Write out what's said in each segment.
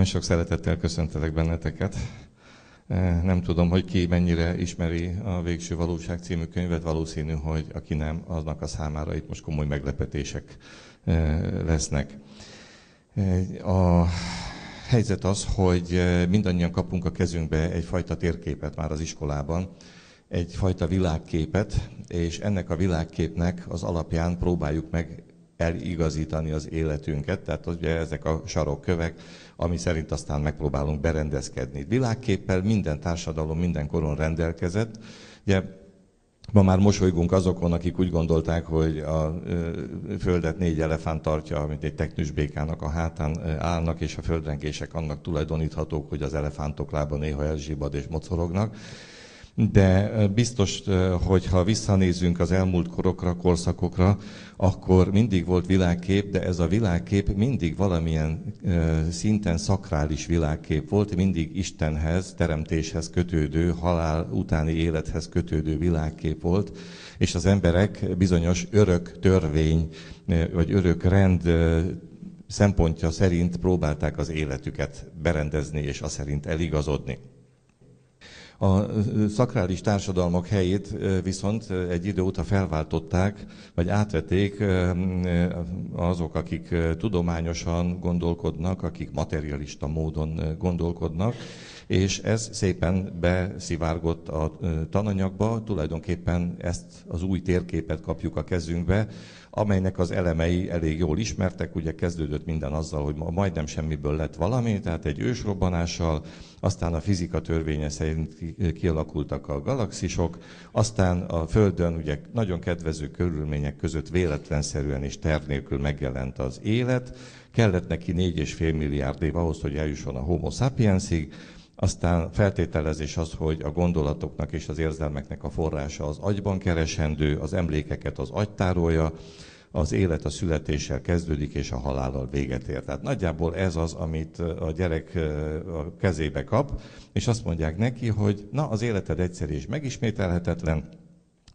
Nagyon sok szeretettel köszöntelek benneteket. Nem tudom, hogy ki mennyire ismeri a Végső Valóság című könyvet, valószínű, hogy aki nem, aznak a számára itt most komoly meglepetések lesznek. A helyzet az, hogy mindannyian kapunk a kezünkbe egyfajta térképet már az iskolában, egyfajta világképet, és ennek a világképnek az alapján próbáljuk meg eligazítani az életünket. Tehát ugye ezek a sarokkövek, ami szerint aztán megpróbálunk berendezkedni. Világképpel minden társadalom, minden koron rendelkezett. Ugye Ma már mosolygunk azokon, akik úgy gondolták, hogy a földet négy elefánt tartja, amit egy teknős békának a hátán állnak, és a földrengések annak tulajdoníthatók, hogy az elefántok lába néha elzsibad és mocorognak de biztos, hogy ha visszanézünk az elmúlt korokra, korszakokra, akkor mindig volt világkép, de ez a világkép mindig valamilyen szinten szakrális világkép volt, mindig Istenhez, teremtéshez kötődő, halál utáni élethez kötődő világkép volt, és az emberek bizonyos örök törvény, vagy örök rend szempontja szerint próbálták az életüket berendezni, és a szerint eligazodni. A szakrális társadalmak helyét viszont egy idő óta felváltották, vagy átvették azok, akik tudományosan gondolkodnak, akik materialista módon gondolkodnak, és ez szépen beszivárgott a tananyagba, tulajdonképpen ezt az új térképet kapjuk a kezünkbe, amelynek az elemei elég jól ismertek, ugye kezdődött minden azzal, hogy majdnem semmiből lett valami, tehát egy ősrobbanással, aztán a fizika törvénye szerint kialakultak a galaxisok, aztán a Földön ugye nagyon kedvező körülmények között véletlenszerűen és terv nélkül megjelent az élet, kellett neki 4,5 milliárd év ahhoz, hogy eljusson a homo sapiensig, aztán feltételezés az, hogy a gondolatoknak és az érzelmeknek a forrása az agyban keresendő, az emlékeket az agy tárolja, az élet a születéssel kezdődik, és a halállal véget ér. Tehát nagyjából ez az, amit a gyerek a kezébe kap, és azt mondják neki, hogy na, az életed egyszerű és megismételhetetlen,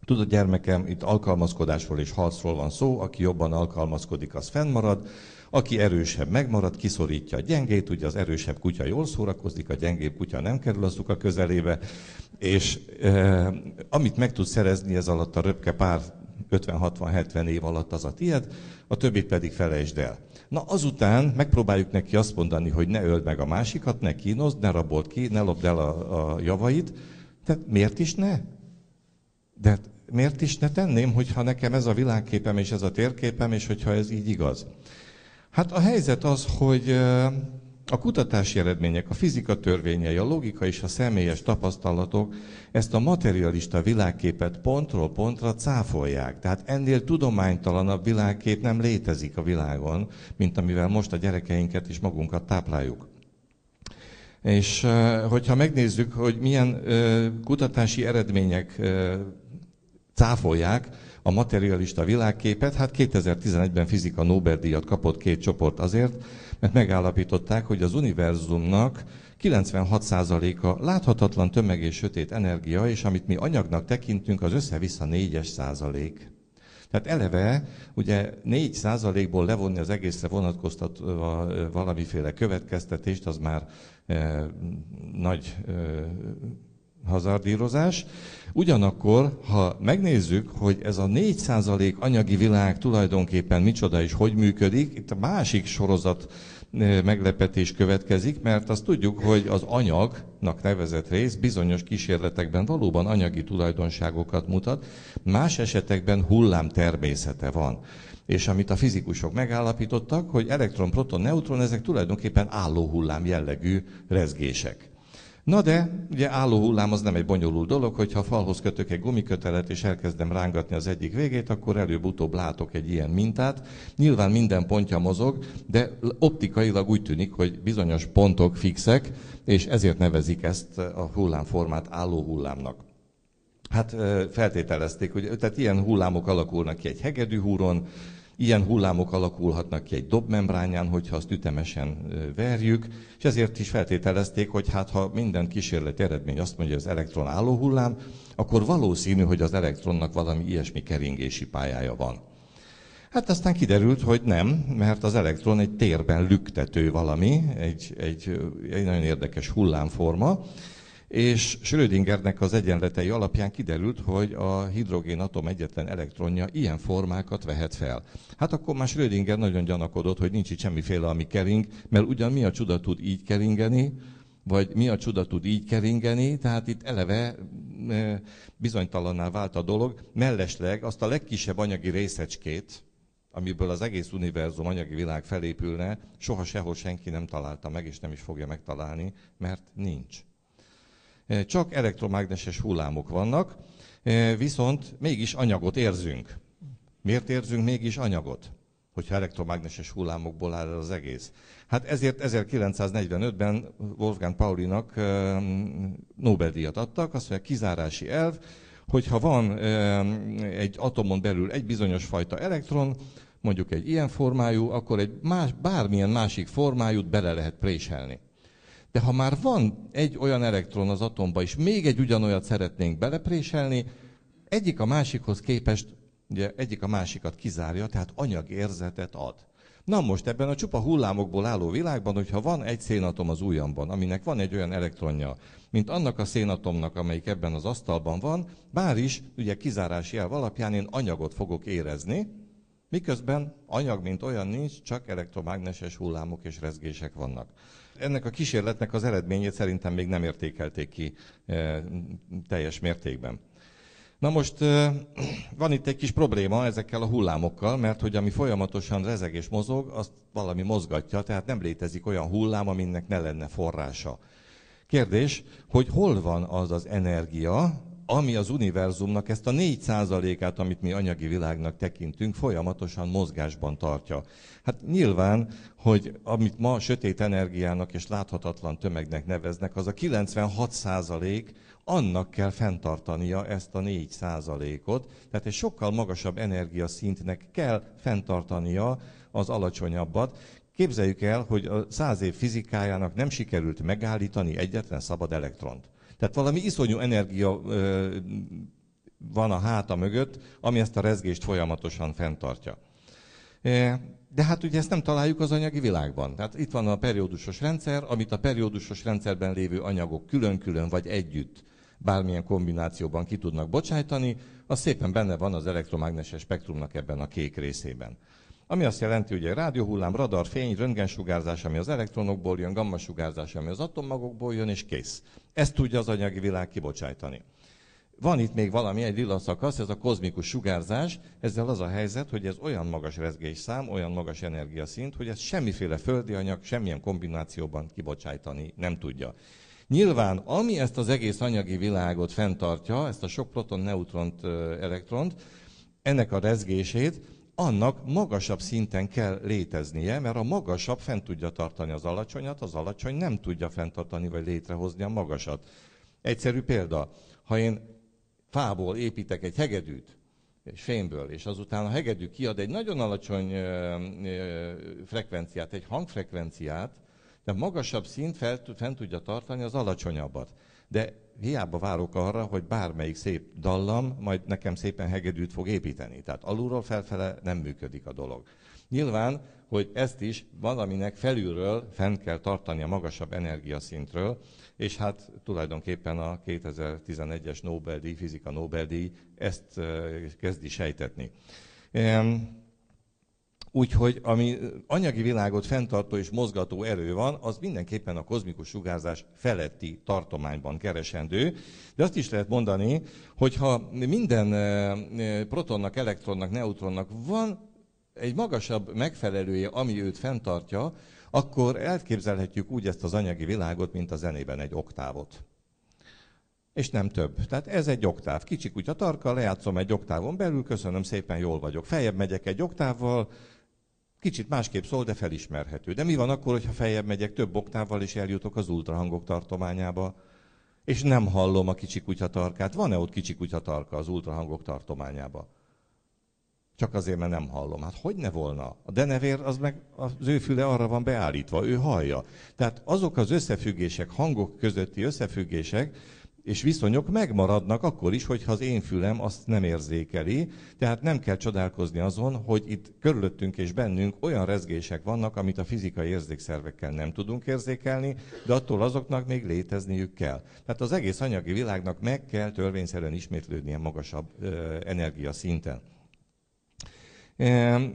Tudod, gyermekem, itt alkalmazkodásról és harcról van szó, aki jobban alkalmazkodik, az fennmarad, aki erősebb megmarad, kiszorítja a gyengét, ugye az erősebb kutya jól szórakozik, a gyengébb kutya nem kerül az a közelébe, és e, amit meg tud szerezni ez alatt a röpke pár 50-60-70 év alatt az a tied, a többit pedig felejtsd el. Na azután megpróbáljuk neki azt mondani, hogy ne öld meg a másikat, ne kínozd, ne rabold ki, ne lopd el a, a javait. Tehát miért is ne? De miért is ne tenném, hogyha nekem ez a világképem és ez a térképem, és hogyha ez így igaz? Hát a helyzet az, hogy a kutatási eredmények, a fizika törvényei, a logika és a személyes tapasztalatok ezt a materialista világképet pontról pontra cáfolják. Tehát ennél tudománytalanabb világkép nem létezik a világon, mint amivel most a gyerekeinket és magunkat tápláljuk. És hogyha megnézzük, hogy milyen kutatási eredmények cáfolják, a materialista világképet. Hát 2011-ben fizika Nobel-díjat kapott két csoport azért, mert megállapították, hogy az univerzumnak 96%-a láthatatlan tömeg és sötét energia, és amit mi anyagnak tekintünk, az össze-vissza 4-es százalék. Tehát eleve ugye 4 százalékból levonni az egészre vonatkoztatva valamiféle következtetést, az már e, nagy e, hazardírozás. Ugyanakkor, ha megnézzük, hogy ez a 4% anyagi világ tulajdonképpen micsoda és hogy működik, itt a másik sorozat eh, meglepetés következik, mert azt tudjuk, hogy az anyagnak nevezett rész bizonyos kísérletekben valóban anyagi tulajdonságokat mutat, más esetekben hullám természete van. És amit a fizikusok megállapítottak, hogy elektron, proton, neutron, ezek tulajdonképpen álló hullám jellegű rezgések. Na de, ugye álló hullám az nem egy bonyolult dolog, hogyha falhoz kötök egy gumikötelet és elkezdem rángatni az egyik végét, akkor előbb-utóbb látok egy ilyen mintát. Nyilván minden pontja mozog, de optikailag úgy tűnik, hogy bizonyos pontok fixek, és ezért nevezik ezt a hullámformát álló hullámnak. Hát feltételezték, hogy tehát ilyen hullámok alakulnak ki egy hegedűhúron, Ilyen hullámok alakulhatnak ki egy dobmembrányán, hogyha azt ütemesen verjük, és ezért is feltételezték, hogy hát ha minden kísérleti eredmény azt mondja, hogy az elektron álló hullám, akkor valószínű, hogy az elektronnak valami ilyesmi keringési pályája van. Hát aztán kiderült, hogy nem, mert az elektron egy térben lüktető valami, egy, egy, egy nagyon érdekes hullámforma, és Schrödingernek az egyenletei alapján kiderült, hogy a hidrogén atom egyetlen elektronja ilyen formákat vehet fel. Hát akkor már Schrödinger nagyon gyanakodott, hogy nincs itt semmiféle, ami kering, mert ugyan mi a csuda tud így keringeni, vagy mi a csuda tud így keringeni, tehát itt eleve e, bizonytalanná vált a dolog. Mellesleg azt a legkisebb anyagi részecskét, amiből az egész univerzum anyagi világ felépülne, soha sehol senki nem találta meg, és nem is fogja megtalálni, mert nincs. Eh, csak elektromágneses hullámok vannak, eh, viszont mégis anyagot érzünk. Miért érzünk mégis anyagot? hogyha elektromágneses hullámokból áll az egész. Hát ezért 1945-ben Wolfgang Paulinak eh, Nobel-díjat adtak, azt mondja, kizárási elv, hogyha van egy atomon belül egy bizonyos fajta elektron, mondjuk egy ilyen formájú, akkor egy más, bármilyen másik formájút bele lehet préselni. De ha már van egy olyan elektron az atomba, és még egy ugyanolyat szeretnénk belepréselni, egyik a másikhoz képest, ugye egyik a másikat kizárja, tehát anyagérzetet ad. Na most ebben a csupa hullámokból álló világban, hogyha van egy szénatom az ujjamban, aminek van egy olyan elektronja, mint annak a szénatomnak, amelyik ebben az asztalban van, bár is, ugye kizárási jel alapján én anyagot fogok érezni, miközben anyag mint olyan nincs, csak elektromágneses hullámok és rezgések vannak. Ennek a kísérletnek az eredményét szerintem még nem értékelték ki teljes mértékben. Na most van itt egy kis probléma ezekkel a hullámokkal, mert hogy ami folyamatosan rezeg és mozog, azt valami mozgatja, tehát nem létezik olyan hullám, aminek ne lenne forrása. Kérdés, hogy hol van az az energia, ami az univerzumnak ezt a 4%-át, amit mi anyagi világnak tekintünk, folyamatosan mozgásban tartja. Hát nyilván, hogy amit ma sötét energiának és láthatatlan tömegnek neveznek, az a 96% annak kell fenntartania ezt a 4%-ot, tehát egy sokkal magasabb energiaszintnek kell fenntartania az alacsonyabbat, Képzeljük el, hogy a száz év fizikájának nem sikerült megállítani egyetlen szabad elektront. Tehát valami iszonyú energia ö, van a háta mögött, ami ezt a rezgést folyamatosan fenntartja. De hát ugye ezt nem találjuk az anyagi világban. Tehát itt van a periódusos rendszer, amit a periódusos rendszerben lévő anyagok külön-külön vagy együtt bármilyen kombinációban ki tudnak bocsájtani, az szépen benne van az elektromágneses spektrumnak ebben a kék részében. Ami azt jelenti, hogy egy rádióhullám, radar, fény, röntgensugárzás, ami az elektronokból jön, gamma sugárzás, ami az atommagokból jön, és kész. Ezt tudja az anyagi világ kibocsájtani. Van itt még valami, egy lila szakasz, ez a kozmikus sugárzás. Ezzel az a helyzet, hogy ez olyan magas rezgésszám, olyan magas energiaszint, hogy ez semmiféle földi anyag semmilyen kombinációban kibocsájtani nem tudja. Nyilván, ami ezt az egész anyagi világot fenntartja, ezt a sok proton, neutront, elektront, ennek a rezgését, annak magasabb szinten kell léteznie, mert a magasabb fent tudja tartani az alacsonyat, az alacsony nem tudja fenntartani vagy létrehozni a magasat. Egyszerű példa, ha én fából építek egy hegedűt, és fémből, és azután a hegedű kiad egy nagyon alacsony ö, ö, frekvenciát, egy hangfrekvenciát, de magasabb szint fel, fent tudja tartani az alacsonyabbat. De hiába várok arra, hogy bármelyik szép dallam majd nekem szépen hegedűt fog építeni. Tehát alulról felfele nem működik a dolog. Nyilván, hogy ezt is valaminek felülről fent kell tartani a magasabb energiaszintről, és hát tulajdonképpen a 2011-es Nobel-díj, fizika Nobel-díj ezt kezdi sejtetni. Úgyhogy ami anyagi világot fenntartó és mozgató erő van, az mindenképpen a kozmikus sugárzás feletti tartományban keresendő. De azt is lehet mondani, hogy ha minden e, e, protonnak, elektronnak, neutronnak van egy magasabb megfelelője, ami őt fenntartja, akkor elképzelhetjük úgy ezt az anyagi világot, mint a zenében egy oktávot. És nem több. Tehát ez egy oktáv. Kicsik úgy a tarka, lejátszom egy oktávon belül, köszönöm szépen, jól vagyok. Feljebb megyek egy oktávval, Kicsit másképp szól, de felismerhető. De mi van akkor, hogyha feljebb megyek több oktávval, és eljutok az ultrahangok tartományába, és nem hallom a kicsi kutyatarkát. Van-e ott kicsi kutyatarka az ultrahangok tartományába? Csak azért, mert nem hallom. Hát hogy ne volna? A denevér az meg az ő füle arra van beállítva, ő hallja. Tehát azok az összefüggések, hangok közötti összefüggések, és viszonyok megmaradnak akkor is, hogyha az én fülem azt nem érzékeli, tehát nem kell csodálkozni azon, hogy itt körülöttünk és bennünk olyan rezgések vannak, amit a fizikai érzékszervekkel nem tudunk érzékelni, de attól azoknak még létezniük kell. Tehát az egész anyagi világnak meg kell törvényszerűen ismétlődnie magasabb ö, energiaszinten.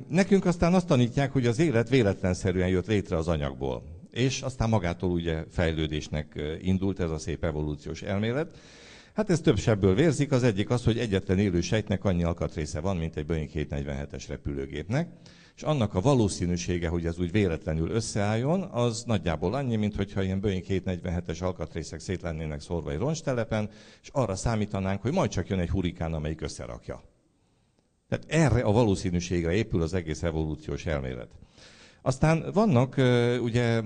nekünk aztán azt tanítják, hogy az élet véletlenszerűen jött létre az anyagból. És aztán magától ugye fejlődésnek indult ez a szép evolúciós elmélet. Hát ez több sebből vérzik. Az egyik az, hogy egyetlen élő sejtnek annyi alkatrésze van, mint egy Boeing 747-es repülőgépnek, és annak a valószínűsége, hogy ez úgy véletlenül összeálljon, az nagyjából annyi, mint hogyha ilyen Boeing 747-es alkatrészek szét lennének szorva egy roncstelepen, és arra számítanánk, hogy majd csak jön egy hurikán, amelyik összerakja. Tehát erre a valószínűségre épül az egész evolúciós elmélet. Aztán vannak ugye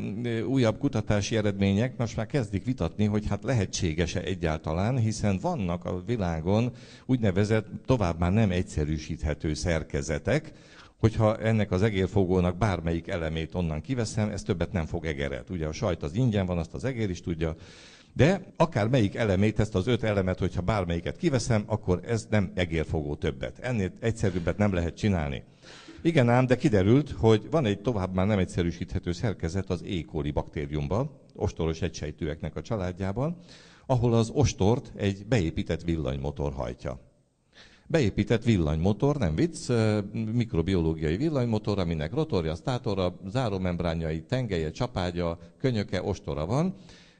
újabb kutatási eredmények, most már kezdik vitatni, hogy hát lehetséges-e egyáltalán, hiszen vannak a világon úgynevezett tovább már nem egyszerűsíthető szerkezetek, hogyha ennek az egérfogónak bármelyik elemét onnan kiveszem, ez többet nem fog egeret. Ugye a sajt az ingyen van, azt az egér is tudja, de akár melyik elemét, ezt az öt elemet, hogyha bármelyiket kiveszem, akkor ez nem egérfogó többet. Ennél egyszerűbbet nem lehet csinálni. Igen ám, de kiderült, hogy van egy tovább már nem egyszerűsíthető szerkezet az ékóri e. baktériumban, ostoros egysejtőeknek a családjában, ahol az ostort egy beépített villanymotor hajtja. Beépített villanymotor, nem vicc, mikrobiológiai villanymotor, aminek rotorja, státora, záromembrányai, tengelye, csapágya, könyöke, ostora van,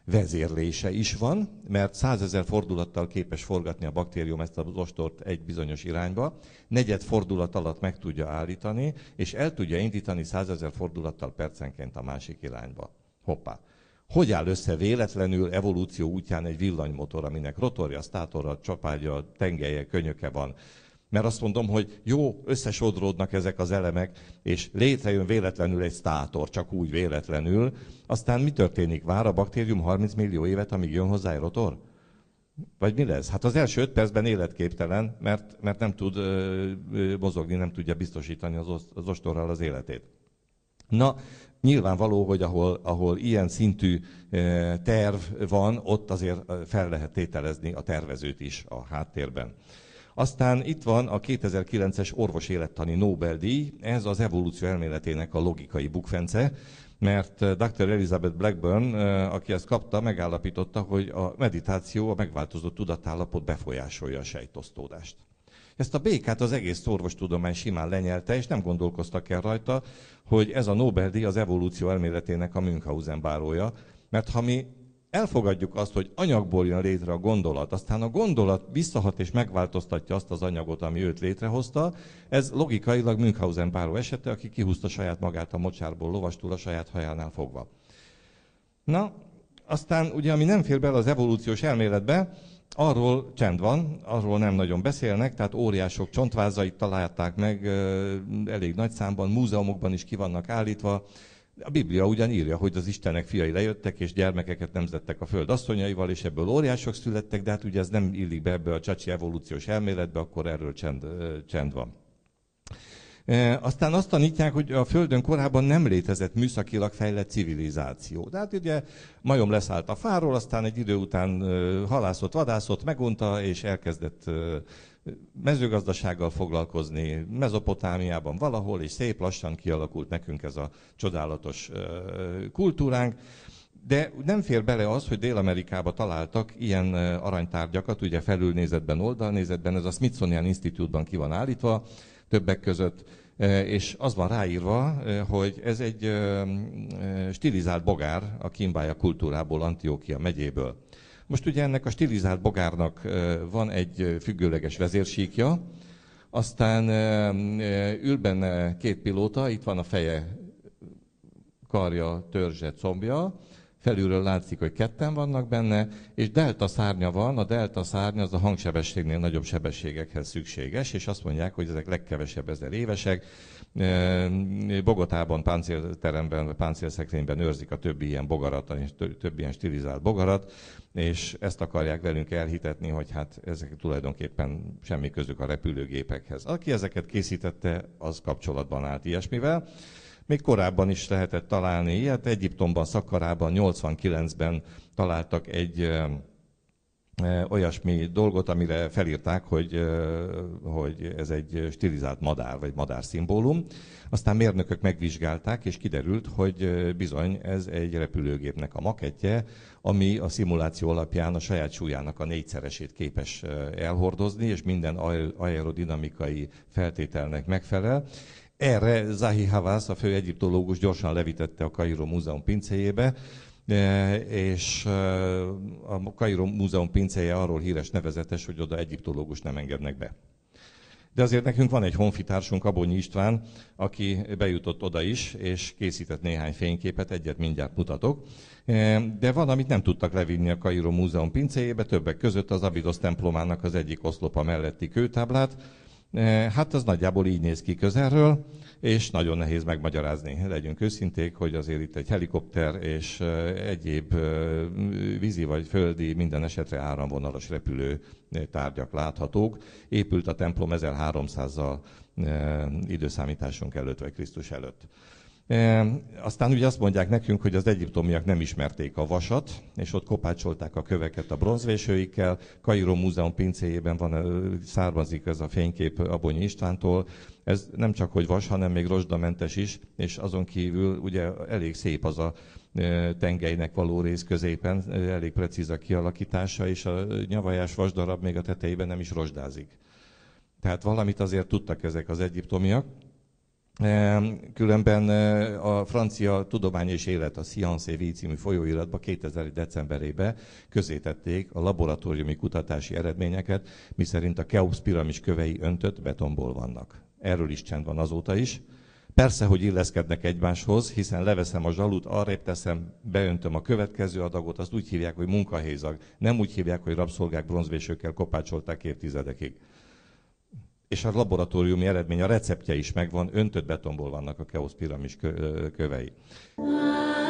vezérlése is van, mert 100 ezer fordulattal képes forgatni a baktérium ezt az ostort egy bizonyos irányba, negyed fordulat alatt meg tudja állítani, és el tudja indítani 100 ezer fordulattal percenként a másik irányba. Hoppá! Hogy áll össze véletlenül evolúció útján egy villanymotor, aminek rotorja, sztátorra, csapágya, tengelye, könyöke van, mert azt mondom, hogy jó, összesodródnak ezek az elemek, és létrejön véletlenül egy státor, csak úgy véletlenül. Aztán mi történik? Vár a baktérium 30 millió évet, amíg jön hozzá egy rotor? Vagy mi lesz? Hát az első öt percben életképtelen, mert, mert nem tud ö, ö, mozogni, nem tudja biztosítani az, az ostorral az életét. Na, nyilvánvaló, hogy ahol, ahol ilyen szintű terv van, ott azért fel lehet tételezni a tervezőt is a háttérben. Aztán itt van a 2009-es orvos élettani Nobel-díj, ez az evolúció elméletének a logikai bukfence, mert eh, Dr. Elizabeth Blackburn, eh, aki ezt kapta, megállapította, hogy a meditáció a megváltozott tudatállapot befolyásolja a sejtosztódást. Ezt a békát az egész orvostudomány simán lenyelte, és nem gondolkoztak el rajta, hogy ez a Nobel-díj az evolúció elméletének a Münchhausen bárója, mert ha mi elfogadjuk azt, hogy anyagból jön létre a gondolat, aztán a gondolat visszahat és megváltoztatja azt az anyagot, ami őt létrehozta, ez logikailag Münchhausen báró esete, aki kihúzta saját magát a mocsárból lovastul a saját hajánál fogva. Na, aztán ugye, ami nem fér bele az evolúciós elméletbe, arról csend van, arról nem nagyon beszélnek, tehát óriások csontvázait találták meg elég nagy számban, múzeumokban is ki vannak állítva, a Biblia ugyan írja, hogy az Istenek fiai lejöttek, és gyermekeket nemzettek a föld asszonyaival, és ebből óriások születtek, de hát ugye ez nem illik be ebbe a csacsi evolúciós elméletbe, akkor erről csend, csend van. E, aztán azt tanítják, hogy a Földön korábban nem létezett műszakilag fejlett civilizáció. de hát ugye majom leszállt a fáról, aztán egy idő után halászott, vadászott, megunta, és elkezdett mezőgazdasággal foglalkozni, Mezopotámiában valahol, és szép lassan kialakult nekünk ez a csodálatos kultúránk. De nem fér bele az, hogy Dél-Amerikába találtak ilyen aranytárgyakat, ugye felülnézetben, oldalnézetben, ez a Smithsonian Institute-ban ki van állítva, többek között, és az van ráírva, hogy ez egy stilizált bogár a kimbája kultúrából, Antiókia megyéből. Most ugye ennek a stilizált bogárnak van egy függőleges vezérsíkja, aztán ül benne két pilóta, itt van a feje, karja, törzse, combja, felülről látszik, hogy ketten vannak benne, és delta szárnya van, a delta szárnya az a hangsebességnél nagyobb sebességekhez szükséges, és azt mondják, hogy ezek legkevesebb ezer évesek, Bogotában páncélteremben, páncélszekrényben őrzik a többi ilyen bogarat, és több ilyen stilizált bogarat, és ezt akarják velünk elhitetni, hogy hát ezek tulajdonképpen semmi közük a repülőgépekhez. Aki ezeket készítette, az kapcsolatban állt ilyesmivel. Még korábban is lehetett találni ilyet. Egyiptomban, Szakarában, 89-ben találtak egy olyasmi dolgot, amire felírták, hogy, hogy ez egy stilizált madár, vagy madár szimbólum. Aztán mérnökök megvizsgálták, és kiderült, hogy bizony ez egy repülőgépnek a maketje, ami a szimuláció alapján a saját súlyának a négyszeresét képes elhordozni, és minden aerodinamikai feltételnek megfelel. Erre Zahi Havász, a fő egyiptológus gyorsan levitette a Kairó Múzeum pincéjébe, és a Kairó Múzeum pincéje arról híres nevezetes, hogy oda egyiptológus nem engednek be. De azért nekünk van egy honfitársunk, Abonyi István, aki bejutott oda is, és készített néhány fényképet, egyet mindjárt mutatok. De van, amit nem tudtak levinni a Kairó Múzeum pincéjébe, többek között az Abidosz templomának az egyik oszlopa melletti kőtáblát. Hát az nagyjából így néz ki közelről és nagyon nehéz megmagyarázni. Legyünk őszinték, hogy azért itt egy helikopter és egyéb vízi vagy földi, minden esetre áramvonalas repülő tárgyak láthatók. Épült a templom 1300-zal időszámításunk előtt vagy Krisztus előtt. E, aztán ugye azt mondják nekünk, hogy az egyiptomiak nem ismerték a vasat, és ott kopácsolták a köveket a bronzvésőikkel. Kairó Múzeum pincéjében van, származik ez a fénykép Abonyi Istvántól. Ez nem csak hogy vas, hanem még rozsdamentes is, és azon kívül ugye elég szép az a tengelynek való rész középen, elég precíz a kialakítása, és a nyavajás vasdarab még a tetejében nem is rozsdázik. Tehát valamit azért tudtak ezek az egyiptomiak, Különben eh, a francia tudomány és élet, a Science Vie című folyóiratban 2000. decemberében közétették a laboratóriumi kutatási eredményeket, miszerint a Keops piramis kövei öntött betonból vannak. Erről is csend van azóta is. Persze, hogy illeszkednek egymáshoz, hiszen leveszem a zsalut, arrébb teszem, beöntöm a következő adagot, azt úgy hívják, hogy munkahézag. Nem úgy hívják, hogy rabszolgák bronzvésőkkel kopácsolták évtizedekig és a laboratóriumi eredmény, a receptje is megvan, öntött betonból vannak a Keosz piramis kövei. Ah.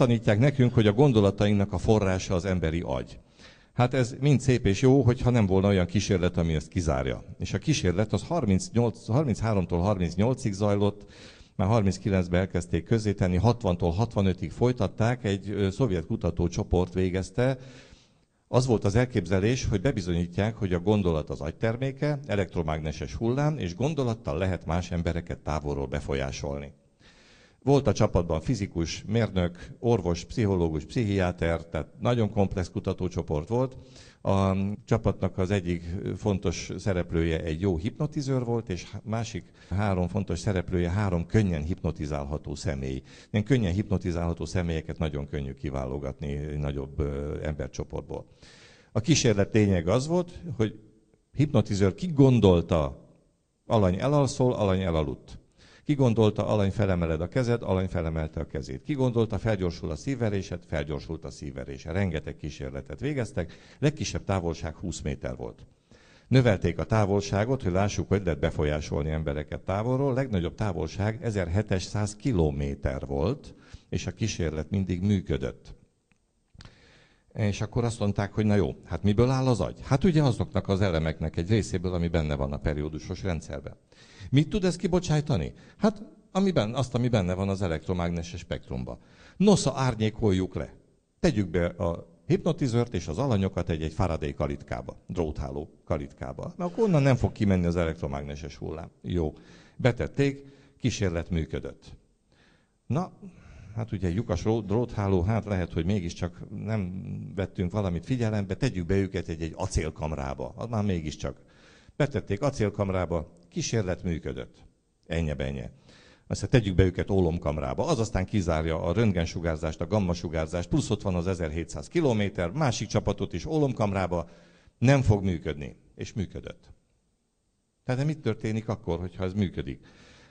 tanítják nekünk, hogy a gondolatainknak a forrása az emberi agy. Hát ez mind szép és jó, hogyha nem volna olyan kísérlet, ami ezt kizárja. És a kísérlet az 38, 33-tól 38-ig zajlott, már 39-ben elkezdték közzétenni, 60-tól 65-ig folytatták, egy szovjet kutatócsoport végezte. Az volt az elképzelés, hogy bebizonyítják, hogy a gondolat az agyterméke, elektromágneses hullám, és gondolattal lehet más embereket távolról befolyásolni. Volt a csapatban fizikus, mérnök, orvos, pszichológus, pszichiáter, tehát nagyon komplex kutatócsoport volt. A csapatnak az egyik fontos szereplője egy jó hipnotizőr volt, és másik három fontos szereplője három könnyen hipnotizálható személy. Ilyen könnyen hipnotizálható személyeket nagyon könnyű kiválogatni nagyobb embercsoportból. A kísérlet lényeg az volt, hogy hipnotizőr kigondolta, alany elalszol, alany elaludt. Ki gondolta, alany felemeled a kezed, alany felemelte a kezét. Ki gondolta, felgyorsul a szívverésed, felgyorsult a szívverése. Rengeteg kísérletet végeztek, legkisebb távolság 20 méter volt. Növelték a távolságot, hogy lássuk, hogy lehet befolyásolni embereket távolról. Legnagyobb távolság 1700 kilométer volt, és a kísérlet mindig működött. És akkor azt mondták, hogy na jó, hát miből áll az agy? Hát ugye azoknak az elemeknek egy részéből, ami benne van a periódusos rendszerben. Mit tud ez kibocsájtani? Hát amiben, azt, ami benne van az elektromágneses spektrumban. Nosza árnyékoljuk le. Tegyük be a hipnotizört és az alanyokat egy-egy Faraday kalitkába, drótháló kalitkába. Mert akkor onnan nem fog kimenni az elektromágneses hullám. Jó. Betették, kísérlet működött. Na, hát ugye lyukas drótháló, hát lehet, hogy mégiscsak nem vettünk valamit figyelembe, tegyük be őket egy-egy acélkamrába, az már mégiscsak. Betették acélkamrába, kísérlet működött. Ennyi, benye. Aztán tegyük be őket ólomkamrába, az aztán kizárja a röntgensugárzást, a gammasugárzást, plusz ott van az 1700 km, másik csapatot is ólomkamrába, nem fog működni. És működött. Tehát de mit történik akkor, hogyha ez működik?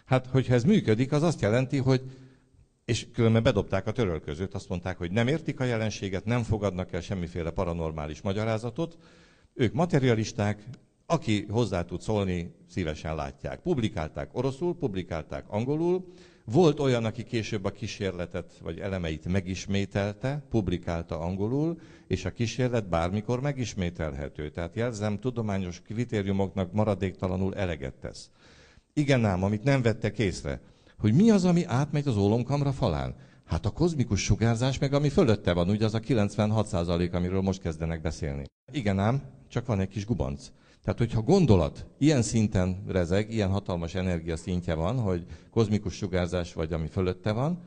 Hát, hogyha ez működik, az azt jelenti, hogy és különben bedobták a törölközőt, azt mondták, hogy nem értik a jelenséget, nem fogadnak el semmiféle paranormális magyarázatot, ők materialisták, aki hozzá tud szólni, szívesen látják. Publikálták oroszul, publikálták angolul, volt olyan, aki később a kísérletet vagy elemeit megismételte, publikálta angolul, és a kísérlet bármikor megismételhető. Tehát jelzem, tudományos kritériumoknak maradéktalanul eleget tesz. Igen ám, amit nem vettek észre, hogy mi az, ami átmegy az ólomkamra falán. Hát a kozmikus sugárzás meg ami fölötte van, ugye az a 96% amiről most kezdenek beszélni. Igen ám, csak van egy kis gubanc. Tehát, hogyha gondolat ilyen szinten rezeg, ilyen hatalmas energia szintje van, hogy kozmikus sugárzás vagy ami fölötte van,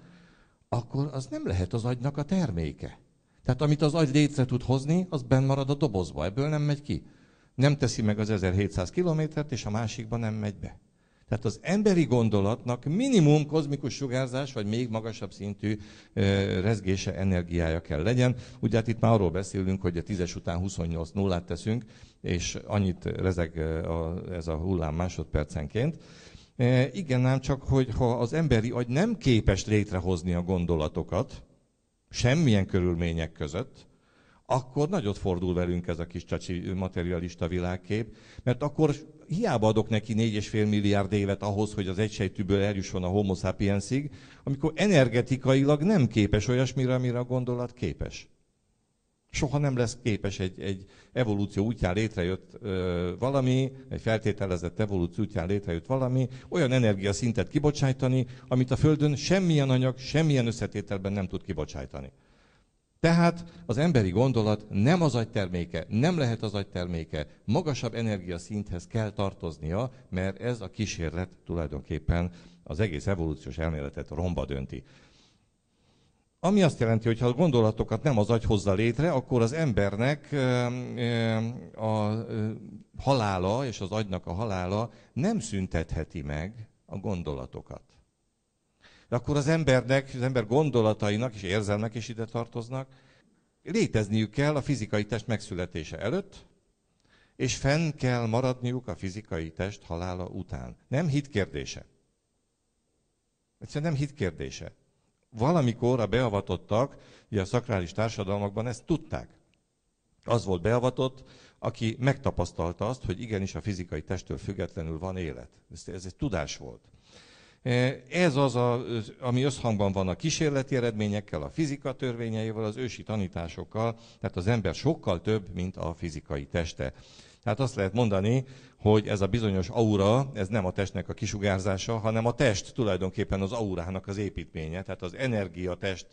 akkor az nem lehet az agynak a terméke. Tehát amit az agy létre tud hozni, az benn marad a dobozba, ebből nem megy ki. Nem teszi meg az 1700 kilométert, és a másikba nem megy be. Tehát az emberi gondolatnak minimum kozmikus sugárzás, vagy még magasabb szintű rezgése, energiája kell legyen. Ugye hát itt már arról beszélünk, hogy a tízes után 28 nullát teszünk, és annyit rezeg a, ez a hullám másodpercenként. E, igen, nem csak, hogy ha az emberi agy nem képes létrehozni a gondolatokat, semmilyen körülmények között, akkor nagyot fordul velünk ez a kis csacsi materialista világkép, mert akkor hiába adok neki 4,5 milliárd évet ahhoz, hogy az egysejtűből eljusson a homo sapiensig, amikor energetikailag nem képes olyasmire, amire a gondolat képes. Soha nem lesz képes egy, egy evolúció útján létrejött ö, valami, egy feltételezett evolúció útján létrejött valami, olyan energiaszintet kibocsájtani, amit a Földön semmilyen anyag, semmilyen összetételben nem tud kibocsájtani. Tehát az emberi gondolat nem az agyterméke, nem lehet az agyterméke. Magasabb energiaszinthez kell tartoznia, mert ez a kísérlet tulajdonképpen az egész evolúciós elméletet romba dönti. Ami azt jelenti, hogy ha a gondolatokat nem az agy hozza létre, akkor az embernek a halála és az agynak a halála nem szüntetheti meg a gondolatokat de akkor az embernek, az ember gondolatainak és érzelmek is ide tartoznak, létezniük kell a fizikai test megszületése előtt, és fenn kell maradniuk a fizikai test halála után. Nem hit kérdése. Egyszerűen nem hit kérdése. Valamikor a beavatottak, ugye a szakrális társadalmakban ezt tudták. Az volt beavatott, aki megtapasztalta azt, hogy igenis a fizikai testtől függetlenül van élet. Ez, ez egy tudás volt. Eh, ez az, a, ami összhangban van a kísérleti eredményekkel, a fizika törvényeivel, az ősi tanításokkal, tehát az ember sokkal több, mint a fizikai teste. Tehát azt lehet mondani, hogy ez a bizonyos aura, ez nem a testnek a kisugárzása, hanem a test tulajdonképpen az aurának az építménye, tehát az energia test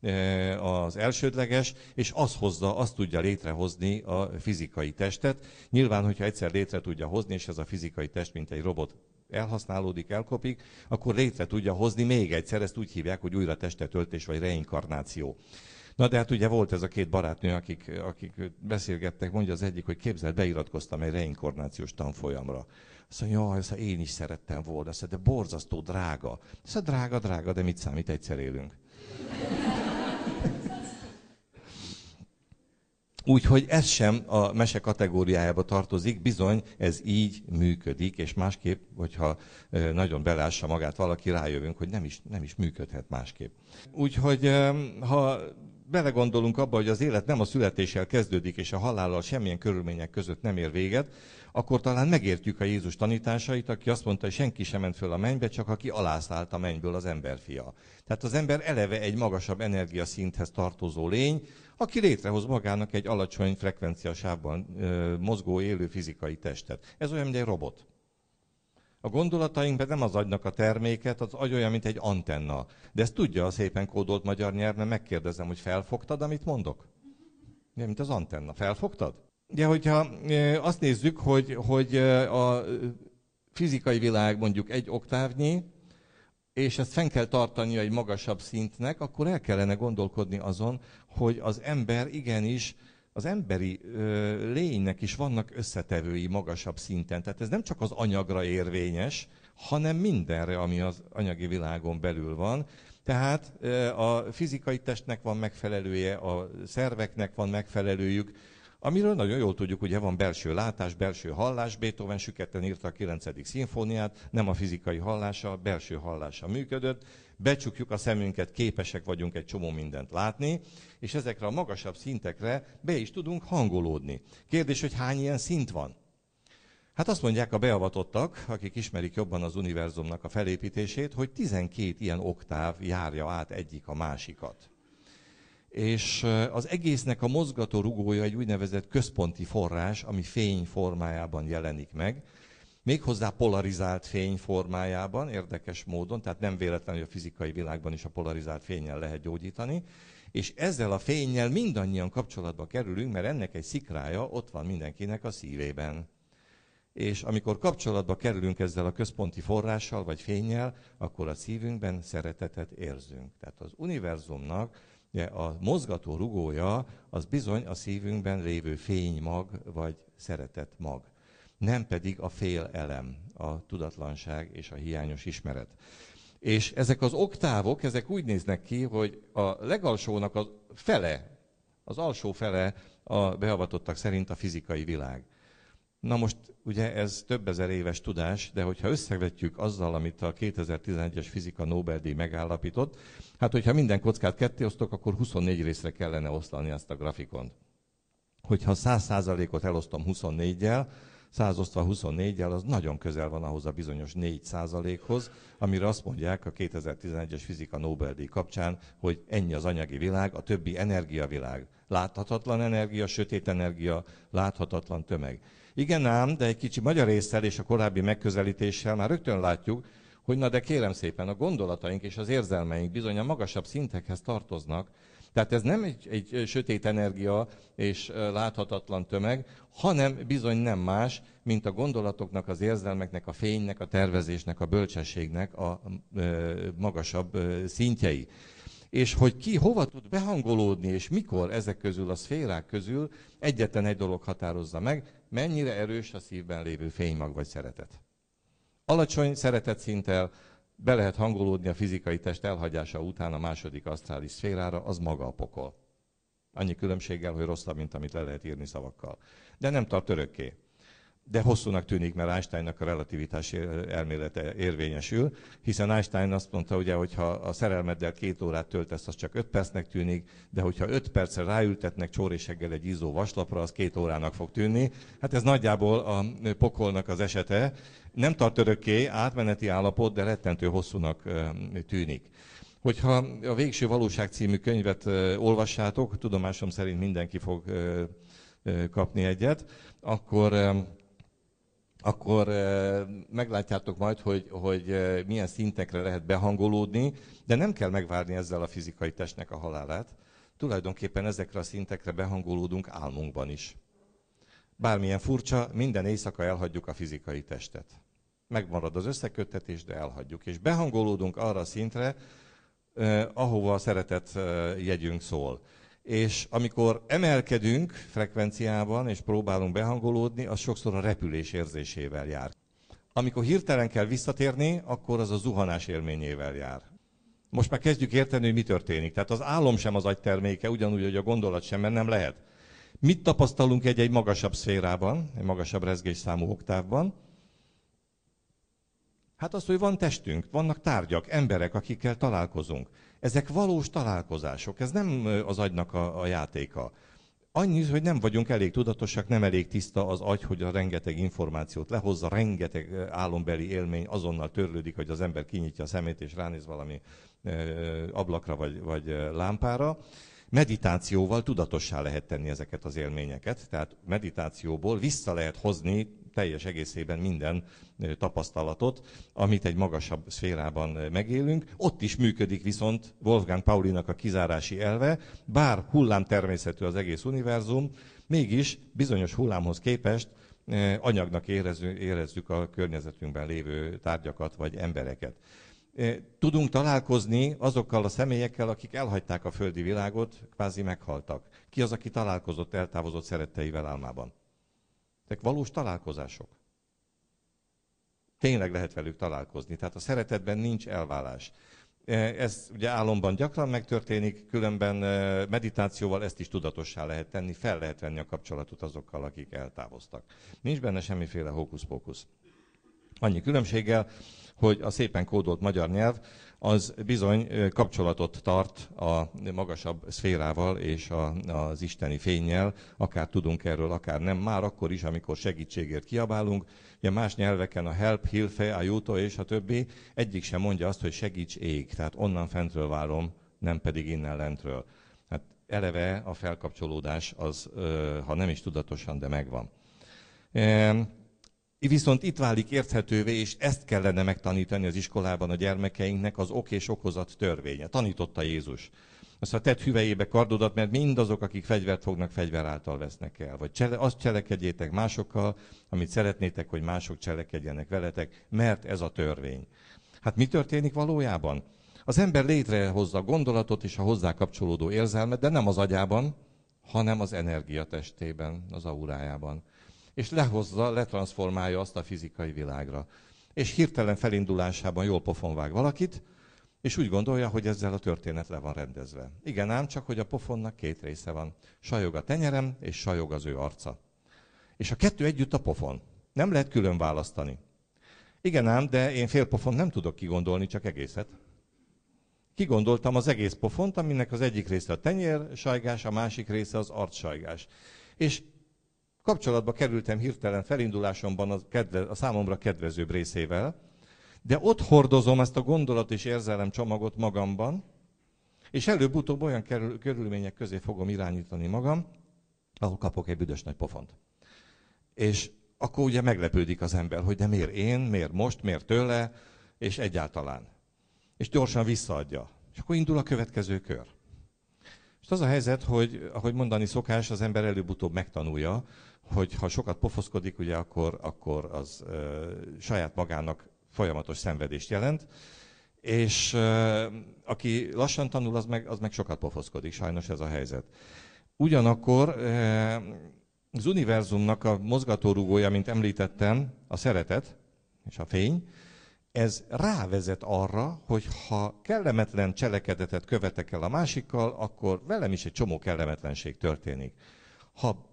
eh, az elsődleges, és az hozza, azt tudja létrehozni a fizikai testet. Nyilván, hogyha egyszer létre tudja hozni, és ez a fizikai test, mint egy robot elhasználódik, elkopik, akkor létre tudja hozni még egyszer, ezt úgy hívják, hogy újra testet öltés vagy reinkarnáció. Na de hát ugye volt ez a két barátnő, akik, akik beszélgettek, mondja az egyik, hogy képzel, beiratkoztam egy reinkarnációs tanfolyamra. Azt mondja, jaj, azt én is szerettem volna, mondja, de borzasztó drága. mondja, drága, drága, de mit számít, egyszer élünk. Úgyhogy ez sem a mese kategóriájába tartozik, bizony ez így működik, és másképp, hogyha nagyon belássa magát valaki, rájövünk, hogy nem is, nem is működhet másképp. Úgyhogy ha belegondolunk abba, hogy az élet nem a születéssel kezdődik, és a halállal semmilyen körülmények között nem ér véget, akkor talán megértjük a Jézus tanításait, aki azt mondta, hogy senki sem ment föl a mennybe, csak aki alászállt a mennyből az emberfia. Tehát az ember eleve egy magasabb energiaszinthez tartozó lény, aki létrehoz magának egy alacsony frekvenciasában mozgó élő fizikai testet. Ez olyan, mint egy robot. A gondolataink nem az agynak a terméket, az agy olyan, mint egy antenna. De ezt tudja a szépen kódolt magyar nyelv, mert megkérdezem, hogy felfogtad, amit mondok? Nem, mint az antenna. Felfogtad? Ugye, hogyha azt nézzük, hogy, hogy a fizikai világ mondjuk egy oktávnyi, és ezt fenn kell tartania egy magasabb szintnek, akkor el kellene gondolkodni azon, hogy az ember igenis, az emberi ö, lénynek is vannak összetevői magasabb szinten. Tehát ez nem csak az anyagra érvényes, hanem mindenre, ami az anyagi világon belül van. Tehát ö, a fizikai testnek van megfelelője, a szerveknek van megfelelőjük, amiről nagyon jól tudjuk, ugye van belső látás, belső hallás, Beethoven süketten írta a 9. szimfóniát, nem a fizikai hallása, a belső hallása működött, becsukjuk a szemünket, képesek vagyunk egy csomó mindent látni, és ezekre a magasabb szintekre be is tudunk hangolódni. Kérdés, hogy hány ilyen szint van? Hát azt mondják a beavatottak, akik ismerik jobban az univerzumnak a felépítését, hogy 12 ilyen oktáv járja át egyik a másikat. És az egésznek a mozgató rugója egy úgynevezett központi forrás, ami fény formájában jelenik meg, méghozzá polarizált fény formájában, érdekes módon, tehát nem véletlen, hogy a fizikai világban is a polarizált fényen lehet gyógyítani, és ezzel a fényjel mindannyian kapcsolatba kerülünk, mert ennek egy szikrája ott van mindenkinek a szívében. És amikor kapcsolatba kerülünk ezzel a központi forrással, vagy fényjel, akkor a szívünkben szeretetet érzünk. Tehát az univerzumnak a mozgató rugója az bizony a szívünkben lévő fénymag, vagy szeretetmag nem pedig a fél elem, a tudatlanság és a hiányos ismeret. És ezek az oktávok, ezek úgy néznek ki, hogy a legalsónak a fele, az alsó fele a beavatottak szerint a fizikai világ. Na most ugye ez több ezer éves tudás, de hogyha összevetjük azzal, amit a 2011-es fizika Nobel-díj megállapított, hát hogyha minden kockát ketté osztok, akkor 24 részre kellene osztani ezt a grafikont. Hogyha 100%-ot elosztom 24-jel, 100 osztva 24-jel az nagyon közel van ahhoz a bizonyos 4%-hoz, amire azt mondják a 2011-es fizika Nobel-díj kapcsán, hogy ennyi az anyagi világ, a többi energiavilág. Láthatatlan energia, sötét energia, láthatatlan tömeg. Igen ám, de egy kicsi magyar észsel és a korábbi megközelítéssel már rögtön látjuk, hogy na de kérem szépen, a gondolataink és az érzelmeink bizony a magasabb szintekhez tartoznak, tehát ez nem egy, egy sötét energia és láthatatlan tömeg, hanem bizony nem más, mint a gondolatoknak, az érzelmeknek, a fénynek, a tervezésnek, a bölcsességnek a magasabb szintjei. És hogy ki hova tud behangolódni, és mikor ezek közül, a szférák közül egyetlen egy dolog határozza meg, mennyire erős a szívben lévő fénymag vagy szeretet. Alacsony szeretet szinttel be lehet hangolódni a fizikai test elhagyása után a második asztrális szférára, az maga a pokol. Annyi különbséggel, hogy rosszabb, mint amit le lehet írni szavakkal. De nem tart örökké. De hosszúnak tűnik, mert Einsteinnak a relativitás elmélete érvényesül, hiszen Einstein azt mondta, ugye, hogy ha a szerelmeddel két órát töltesz, az csak öt percnek tűnik, de hogyha öt percre ráültetnek csóréseggel egy izzó vaslapra, az két órának fog tűnni. Hát ez nagyjából a pokolnak az esete, nem tart örökké, átmeneti állapot, de rettentő hosszúnak tűnik. Hogyha a Végső Valóság című könyvet olvassátok, tudomásom szerint mindenki fog kapni egyet, akkor akkor meglátjátok majd, hogy, hogy milyen szintekre lehet behangolódni, de nem kell megvárni ezzel a fizikai testnek a halálát. Tulajdonképpen ezekre a szintekre behangolódunk álmunkban is. Bármilyen furcsa, minden éjszaka elhagyjuk a fizikai testet megmarad az összeköttetés, de elhagyjuk. És behangolódunk arra a szintre, eh, ahova a szeretet eh, jegyünk szól. És amikor emelkedünk frekvenciában, és próbálunk behangolódni, az sokszor a repülés érzésével jár. Amikor hirtelen kell visszatérni, akkor az a zuhanás élményével jár. Most már kezdjük érteni, hogy mi történik. Tehát az álom sem az agyterméke, ugyanúgy, hogy a gondolat sem, mert nem lehet. Mit tapasztalunk egy-egy magasabb szférában, egy magasabb rezgésszámú oktávban? Hát az, hogy van testünk, vannak tárgyak, emberek, akikkel találkozunk. Ezek valós találkozások, ez nem az agynak a, a játéka. Annyi, hogy nem vagyunk elég tudatosak, nem elég tiszta az agy, hogy a rengeteg információt lehozza, rengeteg álombeli élmény azonnal törlődik, hogy az ember kinyitja a szemét és ránéz valami ablakra vagy, vagy lámpára. Meditációval tudatossá lehet tenni ezeket az élményeket, tehát meditációból vissza lehet hozni teljes egészében minden tapasztalatot, amit egy magasabb szférában megélünk. Ott is működik viszont Wolfgang Paulinak a kizárási elve, bár hullám természetű az egész univerzum, mégis bizonyos hullámhoz képest anyagnak érezzük, a környezetünkben lévő tárgyakat vagy embereket. Tudunk találkozni azokkal a személyekkel, akik elhagyták a földi világot, kvázi meghaltak. Ki az, aki találkozott, eltávozott szeretteivel álmában? Ezek valós találkozások. Tényleg lehet velük találkozni. Tehát a szeretetben nincs elválás. E, ez ugye álomban gyakran megtörténik, különben e, meditációval ezt is tudatossá lehet tenni, fel lehet venni a kapcsolatot azokkal, akik eltávoztak. Nincs benne semmiféle hókusz-pókusz. Annyi különbséggel, hogy a szépen kódolt magyar nyelv az bizony kapcsolatot tart a magasabb szférával és a, az isteni fényjel, akár tudunk erről, akár nem, már akkor is, amikor segítségért kiabálunk. Ugye más nyelveken a help, hilfe, ajuto és a többi, egyik sem mondja azt, hogy segíts ég, tehát onnan fentről várom, nem pedig innen lentről. Hát eleve a felkapcsolódás az, ha nem is tudatosan, de megvan. Viszont itt válik érthetővé, és ezt kellene megtanítani az iskolában a gyermekeinknek, az ok és okozat törvénye. Tanította Jézus. Azt a tett hüvejébe kardodat, mert mindazok, akik fegyvert fognak, fegyver által vesznek el. Vagy csele, azt cselekedjétek másokkal, amit szeretnétek, hogy mások cselekedjenek veletek, mert ez a törvény. Hát mi történik valójában? Az ember létrehozza a gondolatot és a hozzá kapcsolódó érzelmet, de nem az agyában, hanem az energiatestében, az aurájában és lehozza, letranszformálja azt a fizikai világra. És hirtelen felindulásában jól pofonvág valakit, és úgy gondolja, hogy ezzel a történet le van rendezve. Igen ám, csak hogy a pofonnak két része van. Sajog a tenyerem, és sajog az ő arca. És a kettő együtt a pofon. Nem lehet külön választani. Igen ám, de én fél pofon nem tudok kigondolni, csak egészet. Kigondoltam az egész pofont, aminek az egyik része a tenyér sajgás, a másik része az arcsajgás. És Kapcsolatba kerültem hirtelen felindulásomban a, kedve, a számomra kedvezőbb részével, de ott hordozom ezt a gondolat és érzelem csomagot magamban, és előbb-utóbb olyan kerül, körülmények közé fogom irányítani magam, ahol kapok egy büdös nagy pofont. És akkor ugye meglepődik az ember, hogy de miért én, miért most, miért tőle, és egyáltalán. És gyorsan visszaadja. És akkor indul a következő kör. És az a helyzet, hogy ahogy mondani szokás, az ember előbb-utóbb megtanulja, hogy ha sokat pofoszkodik, ugye akkor, akkor az ö, saját magának folyamatos szenvedést jelent, és ö, aki lassan tanul, az meg, az meg sokat pofoszkodik, sajnos ez a helyzet. Ugyanakkor ö, az univerzumnak a mozgatórugója, mint említettem, a szeretet és a fény, ez rávezet arra, hogy ha kellemetlen cselekedetet követek el a másikkal, akkor velem is egy csomó kellemetlenség történik. Ha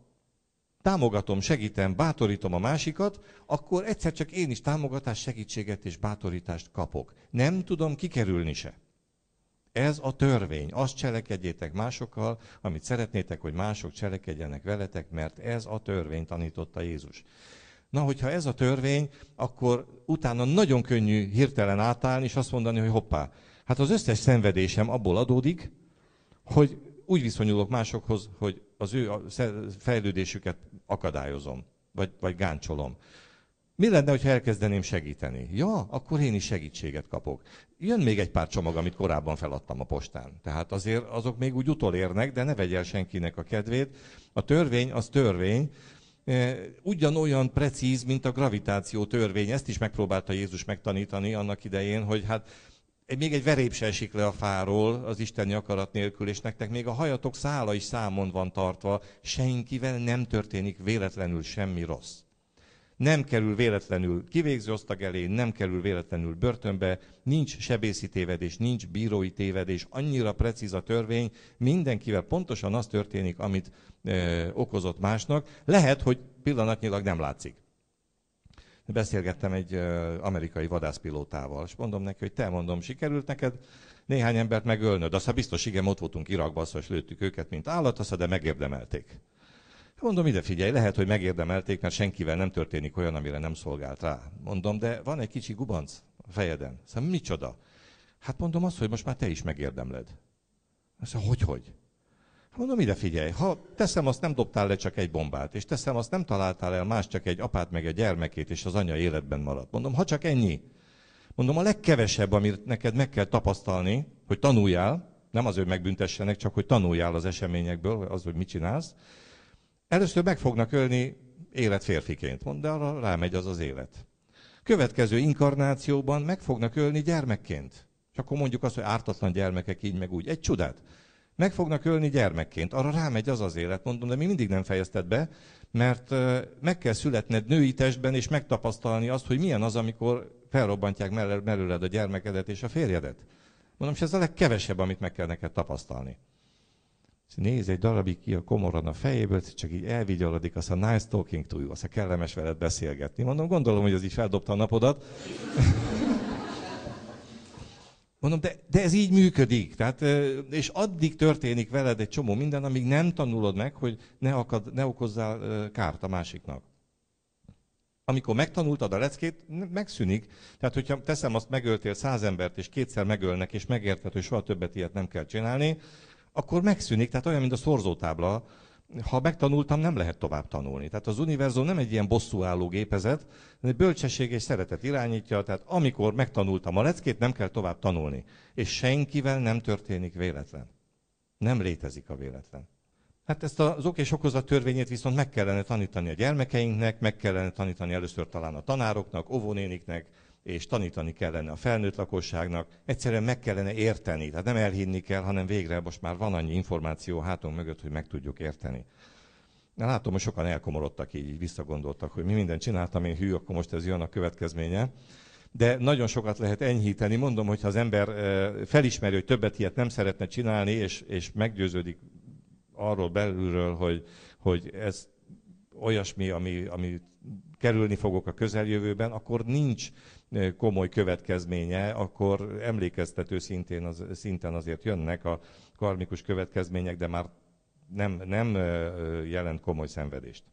támogatom, segítem, bátorítom a másikat, akkor egyszer csak én is támogatást, segítséget és bátorítást kapok. Nem tudom kikerülni se. Ez a törvény. Azt cselekedjétek másokkal, amit szeretnétek, hogy mások cselekedjenek veletek, mert ez a törvény tanította Jézus. Na, hogyha ez a törvény, akkor utána nagyon könnyű hirtelen átállni, és azt mondani, hogy hoppá, hát az összes szenvedésem abból adódik, hogy úgy viszonyulok másokhoz, hogy az ő fejlődésüket akadályozom, vagy, vagy gáncsolom. Mi lenne, ha elkezdeném segíteni? Ja, akkor én is segítséget kapok. Jön még egy pár csomag, amit korábban feladtam a postán. Tehát azért azok még úgy utolérnek, de ne vegyél senkinek a kedvét. A törvény az törvény, e, ugyanolyan precíz, mint a gravitáció törvény. Ezt is megpróbálta Jézus megtanítani annak idején, hogy hát még egy veréb se esik le a fáról az isteni akarat nélkül, és nektek még a hajatok szála is számon van tartva, senkivel nem történik véletlenül semmi rossz. Nem kerül véletlenül kivégző osztag elé, nem kerül véletlenül börtönbe, nincs sebészi tévedés, nincs bírói tévedés, annyira precíz a törvény, mindenkivel pontosan az történik, amit ö, okozott másnak. Lehet, hogy pillanatnyilag nem látszik beszélgettem egy amerikai vadászpilótával, és mondom neki, hogy te mondom, sikerült neked néhány embert megölnöd. Azt, ha biztos, igen, ott voltunk Irakban, azt, lőttük őket, mint állat, azt, de megérdemelték. Mondom, ide figyelj, lehet, hogy megérdemelték, mert senkivel nem történik olyan, amire nem szolgált rá. Mondom, de van egy kicsi gubanc a fejeden. Szóval micsoda? Hát mondom azt, hogy most már te is megérdemled. Azt szóval, mondja, hogy, hogy? Mondom, ide figyelj, ha teszem azt nem dobtál le csak egy bombát, és teszem azt nem találtál el más, csak egy apát meg egy gyermekét, és az anya életben maradt. Mondom, ha csak ennyi. Mondom, a legkevesebb, amit neked meg kell tapasztalni, hogy tanuljál, nem az, hogy megbüntessenek, csak hogy tanuljál az eseményekből, az, hogy mit csinálsz. Először meg fognak ölni élet férfiként, mond, de arra rámegy az az élet. Következő inkarnációban meg fognak ölni gyermekként. És akkor mondjuk azt, hogy ártatlan gyermekek így meg úgy. Egy csodát meg fognak ölni gyermekként. Arra rámegy az az élet, mondom, de mi mindig nem fejezted be, mert meg kell születned női testben, és megtapasztalni azt, hogy milyen az, amikor felrobbantják merőled a gyermekedet és a férjedet. Mondom, és ez a legkevesebb, amit meg kell neked tapasztalni. néz egy darabig ki a komoran a fejéből, csak így elvigyalodik, aztán nice talking to you, aztán kellemes veled beszélgetni. Mondom, gondolom, hogy ez így feldobta a napodat. Mondom, de, de ez így működik. Tehát, és addig történik veled egy csomó minden, amíg nem tanulod meg, hogy ne, akad, ne okozzál kárt a másiknak. Amikor megtanultad a leckét, megszűnik. Tehát, hogyha teszem azt, megöltél száz embert, és kétszer megölnek, és megérted, hogy soha többet ilyet nem kell csinálni, akkor megszűnik. Tehát olyan, mint a szorzótábla, ha megtanultam, nem lehet tovább tanulni. Tehát az univerzum nem egy ilyen bosszúálló gépezet, hanem bölcsesség és szeretet irányítja, tehát amikor megtanultam a leckét, nem kell tovább tanulni. És senkivel nem történik véletlen. Nem létezik a véletlen. Hát ezt az ok és okozat törvényét viszont meg kellene tanítani a gyermekeinknek, meg kellene tanítani először talán a tanároknak, óvónéniknek, és tanítani kellene a felnőtt lakosságnak, egyszerűen meg kellene érteni. Tehát nem elhinni kell, hanem végre most már van annyi információ hátunk mögött, hogy meg tudjuk érteni. Na, látom, hogy sokan elkomorodtak így, így visszagondoltak, hogy mi mindent csináltam, én hű, akkor most ez jön a következménye. De nagyon sokat lehet enyhíteni. Mondom, hogy ha az ember felismeri, hogy többet ilyet nem szeretne csinálni, és, és meggyőződik arról belülről, hogy, hogy ez olyasmi, ami, ami kerülni fogok a közeljövőben, akkor nincs komoly következménye, akkor emlékeztető szintén az, szinten azért jönnek a karmikus következmények, de már nem, nem jelent komoly szenvedést.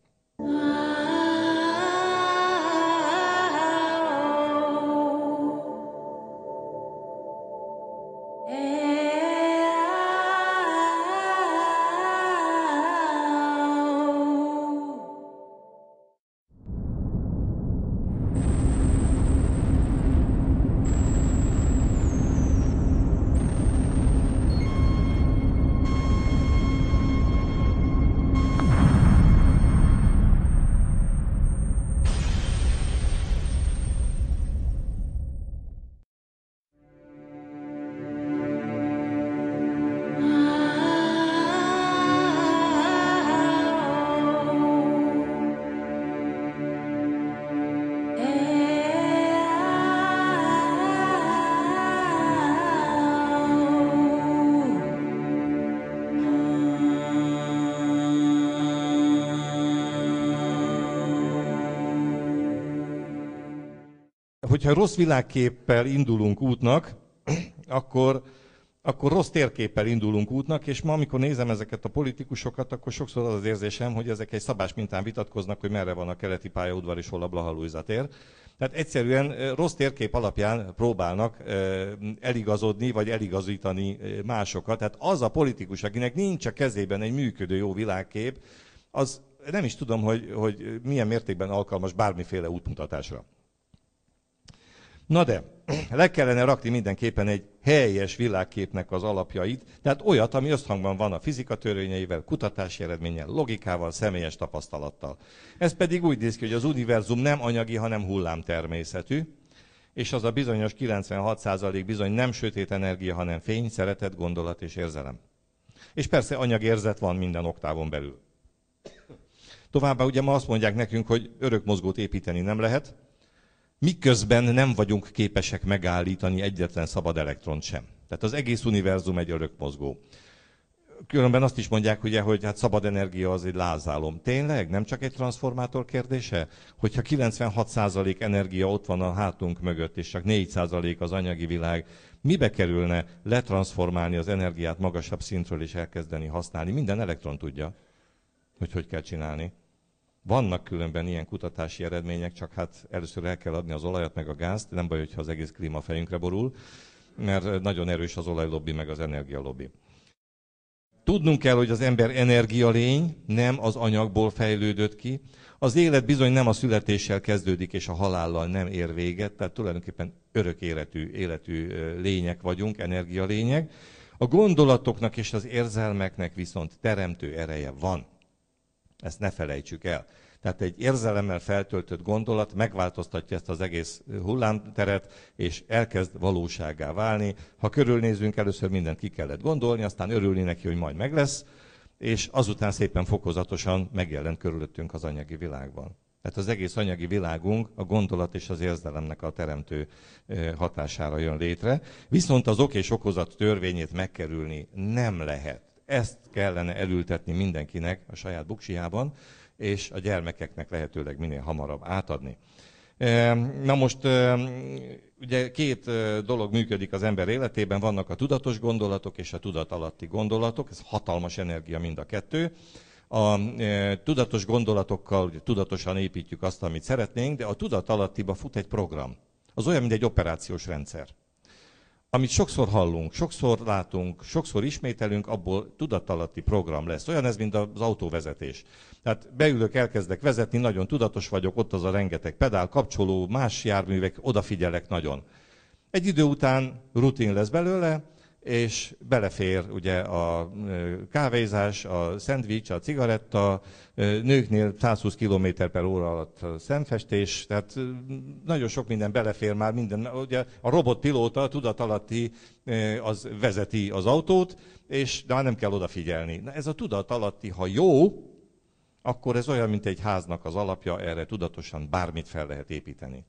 hogyha rossz világképpel indulunk útnak, akkor, akkor rossz térképpel indulunk útnak, és ma, amikor nézem ezeket a politikusokat, akkor sokszor az az érzésem, hogy ezek egy szabás mintán vitatkoznak, hogy merre van a keleti pályaudvar és hol a Blaha tér. Tehát egyszerűen rossz térkép alapján próbálnak eligazodni, vagy eligazítani másokat. Tehát az a politikus, akinek nincs a kezében egy működő jó világkép, az nem is tudom, hogy, hogy milyen mértékben alkalmas bármiféle útmutatásra. Na de, le kellene rakni mindenképpen egy helyes világképnek az alapjait, tehát olyat, ami összhangban van a fizika törvényeivel, kutatási eredménnyel, logikával, személyes tapasztalattal. Ez pedig úgy néz ki, hogy az univerzum nem anyagi, hanem hullámtermészetű, és az a bizonyos 96% bizony nem sötét energia, hanem fény, szeretet, gondolat és érzelem. És persze anyagérzet van minden oktávon belül. Továbbá ugye ma azt mondják nekünk, hogy örök mozgót építeni nem lehet, miközben nem vagyunk képesek megállítani egyetlen szabad elektront sem. Tehát az egész univerzum egy örök mozgó. Különben azt is mondják, ugye, hogy hát szabad energia az egy lázálom. Tényleg? Nem csak egy transformátor kérdése? Hogyha 96% energia ott van a hátunk mögött, és csak 4% az anyagi világ, mibe kerülne letranszformálni az energiát magasabb szintről és elkezdeni használni? Minden elektron tudja, hogy hogy kell csinálni. Vannak különben ilyen kutatási eredmények, csak hát először el kell adni az olajat meg a gázt, nem baj, hogyha az egész klíma fejünkre borul, mert nagyon erős az olajlobbi meg az energialobbi. Tudnunk kell, hogy az ember energialény nem az anyagból fejlődött ki. Az élet bizony nem a születéssel kezdődik, és a halállal nem ér véget, tehát tulajdonképpen örök életű, életű lények vagyunk, energialények. A gondolatoknak és az érzelmeknek viszont teremtő ereje van. Ezt ne felejtsük el. Tehát egy érzelemmel feltöltött gondolat megváltoztatja ezt az egész hullámteret, és elkezd valóságá válni. Ha körülnézünk, először mindent ki kellett gondolni, aztán örülni neki, hogy majd meg lesz, és azután szépen fokozatosan megjelent körülöttünk az anyagi világban. Tehát az egész anyagi világunk a gondolat és az érzelemnek a teremtő hatására jön létre. Viszont az ok és okozat törvényét megkerülni nem lehet. Ezt kellene elültetni mindenkinek a saját buksiában, és a gyermekeknek lehetőleg minél hamarabb átadni. Na most ugye két dolog működik az ember életében, vannak a tudatos gondolatok és a tudatalatti gondolatok, ez hatalmas energia mind a kettő. A tudatos gondolatokkal ugye, tudatosan építjük azt, amit szeretnénk, de a tudat alattiba fut egy program. Az olyan, mint egy operációs rendszer amit sokszor hallunk, sokszor látunk, sokszor ismételünk, abból tudatalatti program lesz. Olyan ez, mint az autóvezetés. Tehát beülök, elkezdek vezetni, nagyon tudatos vagyok, ott az a rengeteg pedál, kapcsoló, más járművek, odafigyelek nagyon. Egy idő után rutin lesz belőle, és belefér ugye a kávézás, a szendvics, a cigaretta, nőknél 120 km per óra alatt a szemfestés, tehát nagyon sok minden belefér már minden. Ugye a robotpilóta a tudatalatti az vezeti az autót, és de már nem kell odafigyelni. Na ez a tudatalatti, ha jó, akkor ez olyan, mint egy háznak az alapja, erre tudatosan bármit fel lehet építeni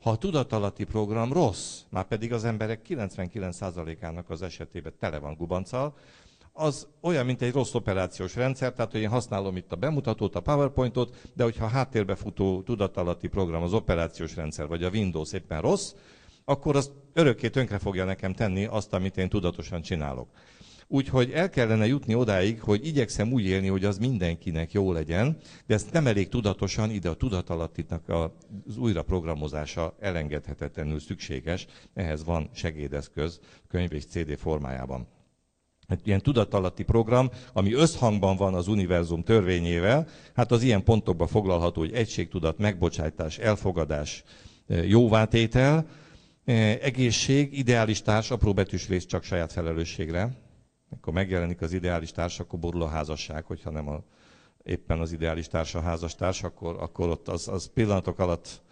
ha a tudatalatti program rossz, már pedig az emberek 99%-ának az esetében tele van gubancal, az olyan, mint egy rossz operációs rendszer, tehát hogy én használom itt a bemutatót, a PowerPointot, de hogyha a háttérbe futó tudatalatti program az operációs rendszer, vagy a Windows éppen rossz, akkor az örökké tönkre fogja nekem tenni azt, amit én tudatosan csinálok. Úgyhogy el kellene jutni odáig, hogy igyekszem úgy élni, hogy az mindenkinek jó legyen, de ezt nem elég tudatosan, ide a tudatalattitnak az újraprogramozása elengedhetetlenül szükséges, ehhez van segédeszköz könyv és CD formájában egy hát ilyen tudatalatti program, ami összhangban van az univerzum törvényével, hát az ilyen pontokba foglalható, hogy egységtudat, megbocsátás, elfogadás, e, jóvátétel, e, egészség, ideális társ, apró betűs rész csak saját felelősségre, mikor megjelenik az ideális társ, akkor borul a házasság, hogyha nem a, éppen az ideális társ a házastárs, akkor, akkor ott az, az pillanatok alatt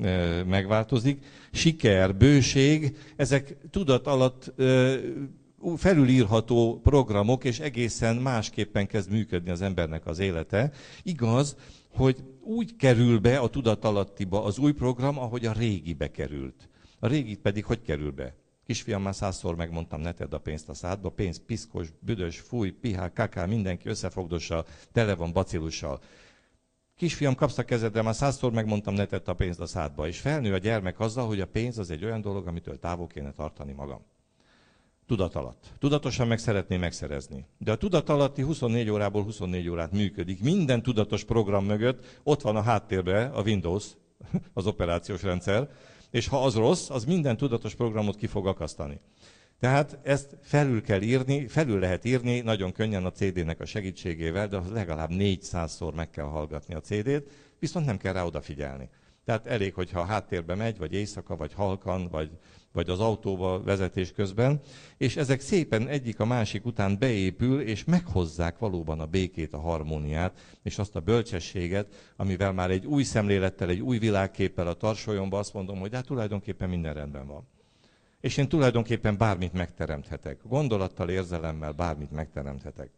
ö, megváltozik. Siker, bőség, ezek tudat alatt ö, felülírható programok, és egészen másképpen kezd működni az embernek az élete. Igaz, hogy úgy kerül be a tudatalattiba az új program, ahogy a régi bekerült. A régi pedig hogy kerül be? Kisfiam már százszor megmondtam, ne tedd a pénzt a szádba, pénz piszkos, büdös, fúj, pihá, kaká, mindenki összefogdossa, tele van bacillussal. Kisfiam, kapsz a kezedre, már százszor megmondtam, ne tedd a pénzt a szádba. És felnő a gyermek azzal, hogy a pénz az egy olyan dolog, amitől távol kéne tartani magam. Tudat alatt. Tudatosan meg szeretné megszerezni. De a tudat alatti 24 órából 24 órát működik. Minden tudatos program mögött ott van a háttérbe a Windows, az operációs rendszer, és ha az rossz, az minden tudatos programot ki fog akasztani. Tehát ezt felül kell írni, felül lehet írni nagyon könnyen a CD-nek a segítségével, de legalább 400-szor meg kell hallgatni a CD-t, viszont nem kell rá odafigyelni. Tehát elég, hogyha háttérbe megy, vagy éjszaka, vagy halkan, vagy, vagy az autóba vezetés közben, és ezek szépen egyik a másik után beépül, és meghozzák valóban a békét, a harmóniát, és azt a bölcsességet, amivel már egy új szemlélettel, egy új világképpel a tarsolyomba azt mondom, hogy hát tulajdonképpen minden rendben van. És én tulajdonképpen bármit megteremthetek. Gondolattal, érzelemmel bármit megteremthetek.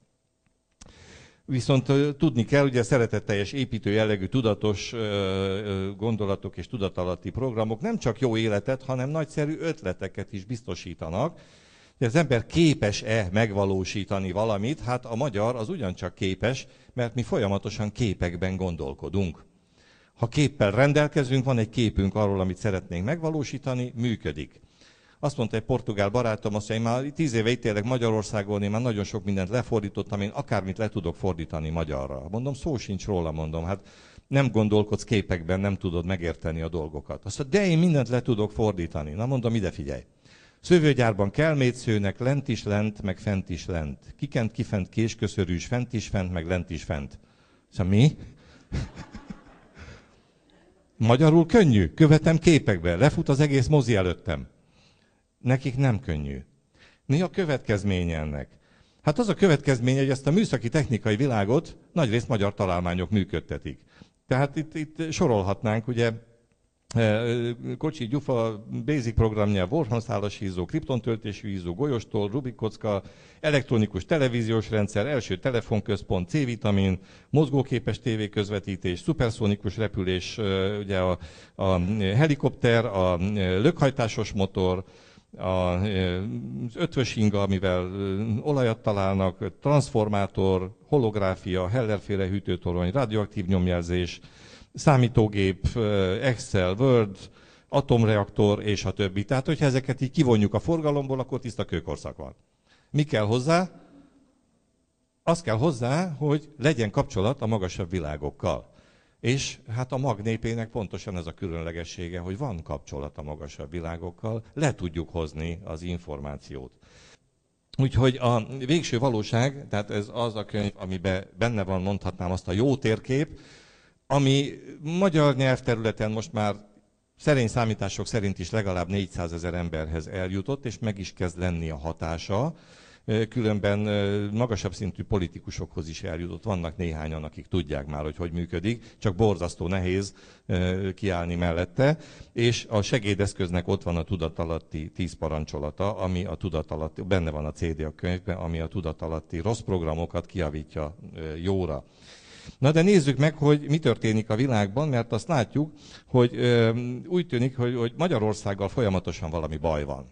Viszont tudni kell, hogy a szeretetteljes építő jellegű tudatos gondolatok és tudatalatti programok nem csak jó életet, hanem nagyszerű ötleteket is biztosítanak. De az ember képes-e megvalósítani valamit? Hát a magyar az ugyancsak képes, mert mi folyamatosan képekben gondolkodunk. Ha képpel rendelkezünk, van egy képünk arról, amit szeretnénk megvalósítani, működik. Azt mondta egy portugál barátom, azt mondja, én már tíz éve itt élek Magyarországon, én már nagyon sok mindent lefordítottam, én akármit le tudok fordítani magyarra. Mondom, szó sincs róla, mondom, hát nem gondolkodsz képekben, nem tudod megérteni a dolgokat. Azt mondja, de én mindent le tudok fordítani. Na mondom, ide figyelj. Szövőgyárban kelmét szőnek, lent is lent, meg fent is lent. Kikent, kifent, késköszörűs, fent is fent, meg lent is fent. Szóval mi? Magyarul könnyű, követem képekben, lefut az egész mozi előttem. Nekik nem könnyű. Mi a következménye ennek? Hát az a következménye, hogy ezt a műszaki technikai világot nagyrészt magyar találmányok működtetik. Tehát itt, itt sorolhatnánk, ugye eh, Kocsi Gyufa, Basic programnyelv, vorhanszálas hízó, kriptontöltésű hízó, golyostól, Rubik kocka, elektronikus televíziós rendszer, első telefonközpont, C-vitamin, mozgóképes tévéközvetítés, szuperszónikus repülés, eh, ugye a, a helikopter, a eh, lökhajtásos motor, az ötvös inga, amivel olajat találnak, transformátor, holográfia, hellerféle hűtőtorony, radioaktív nyomjelzés, számítógép, Excel, Word, atomreaktor és a többi. Tehát, hogyha ezeket így kivonjuk a forgalomból, akkor tiszta kőkorszak van. Mi kell hozzá? Az kell hozzá, hogy legyen kapcsolat a magasabb világokkal. És hát a magnépének pontosan ez a különlegessége, hogy van kapcsolata magasabb világokkal, le tudjuk hozni az információt. Úgyhogy a végső valóság, tehát ez az a könyv, amiben benne van, mondhatnám azt a jó térkép, ami magyar nyelvterületen most már szerény számítások szerint is legalább 400 ezer emberhez eljutott, és meg is kezd lenni a hatása különben magasabb szintű politikusokhoz is eljutott. Vannak néhányan, akik tudják már, hogy hogy működik, csak borzasztó nehéz kiállni mellette. És a segédeszköznek ott van a tudatalatti tíz parancsolata, ami a tudatalatti, benne van a CD a könyvben, ami a tudatalatti rossz programokat kiavítja jóra. Na de nézzük meg, hogy mi történik a világban, mert azt látjuk, hogy ö, úgy tűnik, hogy, hogy Magyarországgal folyamatosan valami baj van.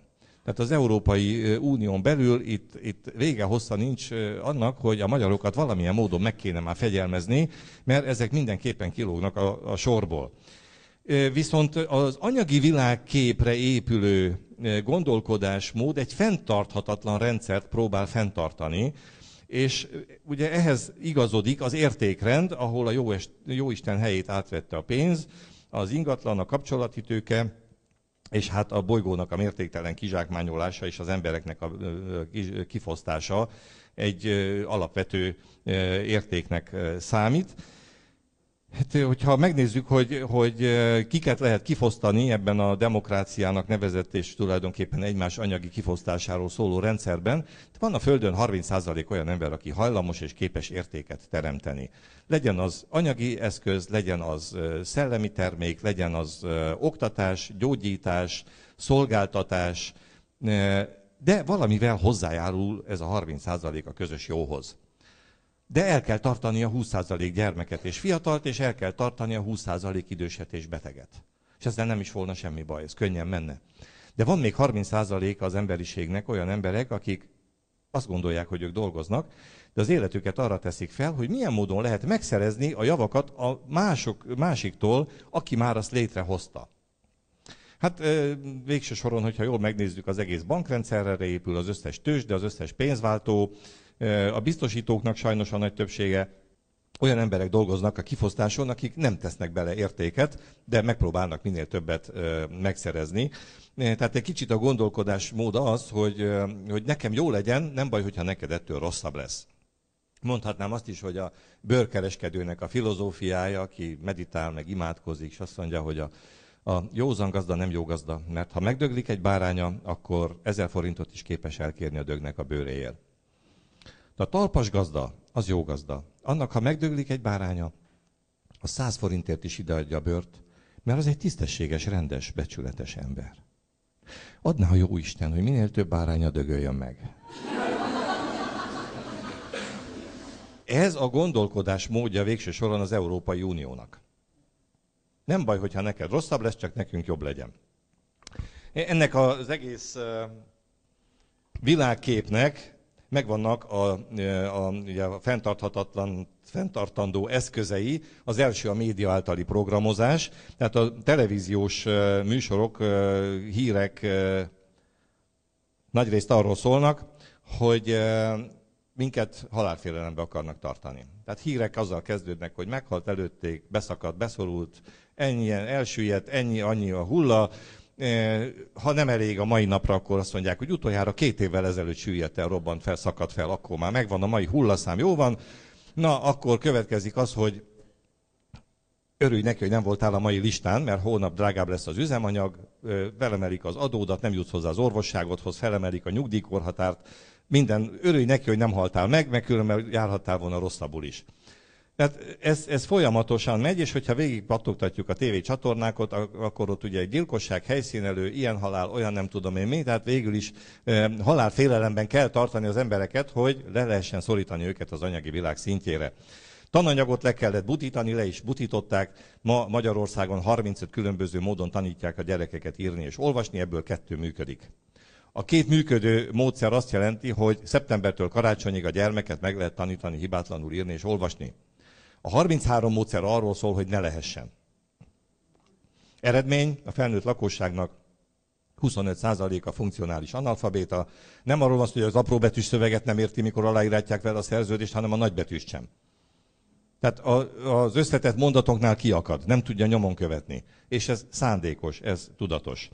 Tehát az Európai Unión belül itt, itt vége hossza nincs annak, hogy a magyarokat valamilyen módon meg kéne már fegyelmezni, mert ezek mindenképpen kilógnak a, a sorból. Viszont az anyagi világképre épülő gondolkodásmód egy fenntarthatatlan rendszert próbál fenntartani, és ugye ehhez igazodik az értékrend, ahol a jó, Jóisten helyét átvette a pénz, az ingatlan, a kapcsolati tőke, és hát a bolygónak a mértéktelen kizsákmányolása és az embereknek a kifosztása egy alapvető értéknek számít. Hát, hogyha megnézzük, hogy, hogy kiket lehet kifosztani ebben a demokráciának nevezett és tulajdonképpen egymás anyagi kifosztásáról szóló rendszerben, hát van a Földön 30% olyan ember, aki hajlamos és képes értéket teremteni. Legyen az anyagi eszköz, legyen az szellemi termék, legyen az oktatás, gyógyítás, szolgáltatás, de valamivel hozzájárul ez a 30% a közös jóhoz de el kell tartani a 20% gyermeket és fiatalt, és el kell tartani a 20% időset és beteget. És ezzel nem is volna semmi baj, ez könnyen menne. De van még 30% az emberiségnek olyan emberek, akik azt gondolják, hogy ők dolgoznak, de az életüket arra teszik fel, hogy milyen módon lehet megszerezni a javakat a mások, másiktól, aki már azt létrehozta. Hát végső soron, hogyha jól megnézzük, az egész bankrendszerre épül, az összes tőzs, de az összes pénzváltó, a biztosítóknak sajnos a nagy többsége olyan emberek dolgoznak a kifosztáson, akik nem tesznek bele értéket, de megpróbálnak minél többet megszerezni. Tehát egy kicsit a gondolkodás mód az, hogy, hogy nekem jó legyen, nem baj, hogyha neked ettől rosszabb lesz. Mondhatnám azt is, hogy a bőrkereskedőnek a filozófiája, aki meditál, meg imádkozik, és azt mondja, hogy a, a józan gazda nem jó gazda, mert ha megdöglik egy báránya, akkor ezer forintot is képes elkérni a dögnek a bőréért. De a talpas gazda, az jó gazda. Annak, ha megdöglik egy báránya, a 100 forintért is ideadja a bört, mert az egy tisztességes, rendes, becsületes ember. Adná a jó Isten, hogy minél több báránya dögöljön meg. Ez a gondolkodás módja végső soron az Európai Uniónak. Nem baj, hogyha neked rosszabb lesz, csak nekünk jobb legyen. Ennek az egész világképnek megvannak a, a, a, a fenntarthatatlan, fenntartandó eszközei. Az első a média általi programozás, tehát a televíziós műsorok, hírek nagyrészt arról szólnak, hogy minket halálfélelembe akarnak tartani. Tehát hírek azzal kezdődnek, hogy meghalt előtték, beszakadt, beszorult, ennyien elsüllyedt, ennyi, annyi a hulla, Eh, ha nem elég a mai napra, akkor azt mondják, hogy utoljára két évvel ezelőtt süllyedt el, robbant fel, szakadt fel, akkor már megvan a mai hullaszám, jó van. Na, akkor következik az, hogy örülj neki, hogy nem voltál a mai listán, mert hónap drágább lesz az üzemanyag, felemelik az adódat, nem jutsz hozzá az orvosságodhoz, felemelik a nyugdíjkorhatárt, minden, örülj neki, hogy nem haltál meg, mert különben járhattál volna rosszabbul is. Tehát ez, ez folyamatosan megy, és hogyha végig pattogtatjuk a TV csatornákat, akkor ott ugye egy gyilkosság, helyszínelő, ilyen halál, olyan nem tudom én mi, tehát végül is e, halálfélelemben kell tartani az embereket, hogy le lehessen szorítani őket az anyagi világ szintjére. Tananyagot le kellett butítani, le is butították. Ma Magyarországon 35 különböző módon tanítják a gyerekeket írni és olvasni, ebből kettő működik. A két működő módszer azt jelenti, hogy szeptembertől karácsonyig a gyermeket meg lehet tanítani hibátlanul írni és olvasni. A 33 módszer arról szól, hogy ne lehessen. Eredmény a felnőtt lakosságnak 25%-a funkcionális analfabéta. Nem arról van szó, hogy az apró betűs szöveget nem érti, mikor aláírják vele a szerződést, hanem a nagybetűs sem. Tehát az összetett mondatoknál kiakad, nem tudja nyomon követni. És ez szándékos, ez tudatos.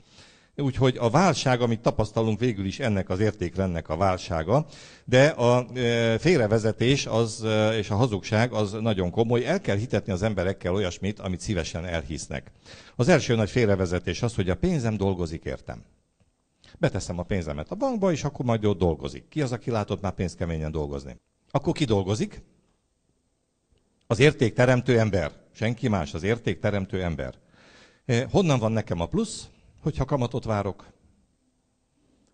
Úgyhogy a válság, amit tapasztalunk végül is ennek az értékrendnek a válsága, de a e, félrevezetés az, e, és a hazugság az nagyon komoly. El kell hitetni az emberekkel olyasmit, amit szívesen elhisznek. Az első nagy félrevezetés az, hogy a pénzem dolgozik értem. Beteszem a pénzemet a bankba, és akkor majd ott dolgozik. Ki az, aki látott már pénzt keményen dolgozni? Akkor ki dolgozik? Az értékteremtő ember. Senki más, az értékteremtő ember. E, honnan van nekem a plusz? hogyha kamatot várok?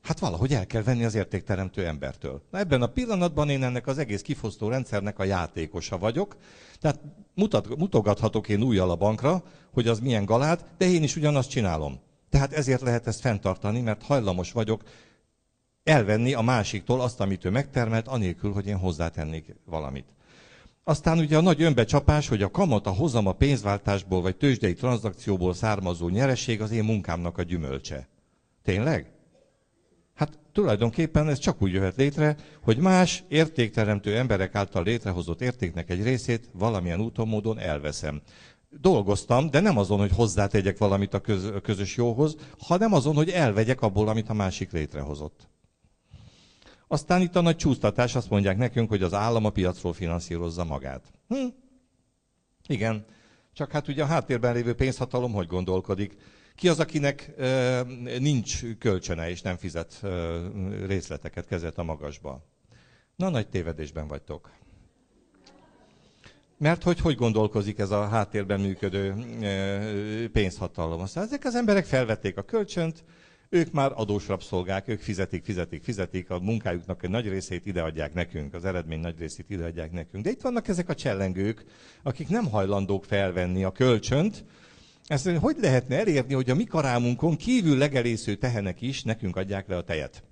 Hát valahogy el kell venni az értékteremtő embertől. Na ebben a pillanatban én ennek az egész kifosztó rendszernek a játékosa vagyok, tehát mutat, mutogathatok én újjal a bankra, hogy az milyen galád, de én is ugyanazt csinálom. Tehát ezért lehet ezt fenntartani, mert hajlamos vagyok elvenni a másiktól azt, amit ő megtermelt, anélkül, hogy én hozzátennék valamit. Aztán ugye a nagy önbecsapás, hogy a kamat, a hozam a pénzváltásból vagy tőzsdei tranzakcióból származó nyereség az én munkámnak a gyümölcse. Tényleg? Hát tulajdonképpen ez csak úgy jöhet létre, hogy más értékteremtő emberek által létrehozott értéknek egy részét valamilyen úton, módon elveszem. Dolgoztam, de nem azon, hogy hozzátegyek valamit a közös jóhoz, hanem azon, hogy elvegyek abból, amit a másik létrehozott. Aztán itt a nagy csúsztatás, azt mondják nekünk, hogy az állam a piacról finanszírozza magát. Hm? Igen, csak hát ugye a háttérben lévő pénzhatalom hogy gondolkodik? Ki az, akinek ö, nincs kölcsöne és nem fizet ö, részleteket, kezet a magasba? Na, nagy tévedésben vagytok. Mert hogy hogy gondolkozik ez a háttérben működő pénzhatalom? Aztán ezek az emberek felvették a kölcsönt, ők már adós rabszolgák, ők fizetik, fizetik, fizetik, a munkájuknak egy nagy részét ideadják nekünk, az eredmény nagy részét ideadják nekünk. De itt vannak ezek a csellengők, akik nem hajlandók felvenni a kölcsönt, ezt hogy lehetne elérni, hogy a mi karámunkon kívül legelésző tehenek is nekünk adják le a tejet?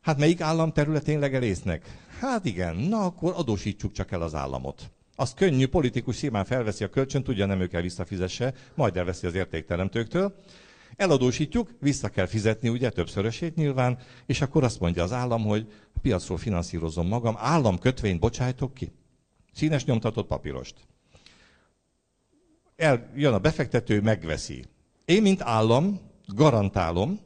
Hát melyik állam területén legelésznek? Hát igen, na akkor adósítsuk csak el az államot. Az könnyű, politikus szímán felveszi a kölcsön, tudja nem ő kell visszafizesse, majd elveszi az értékteremtőktől. Eladósítjuk, vissza kell fizetni, ugye, többszörösét nyilván, és akkor azt mondja az állam, hogy a piacról finanszírozom magam, államkötvényt bocsájtok ki. Színes nyomtatott papírost. El, jön a befektető, megveszi. Én, mint állam, garantálom,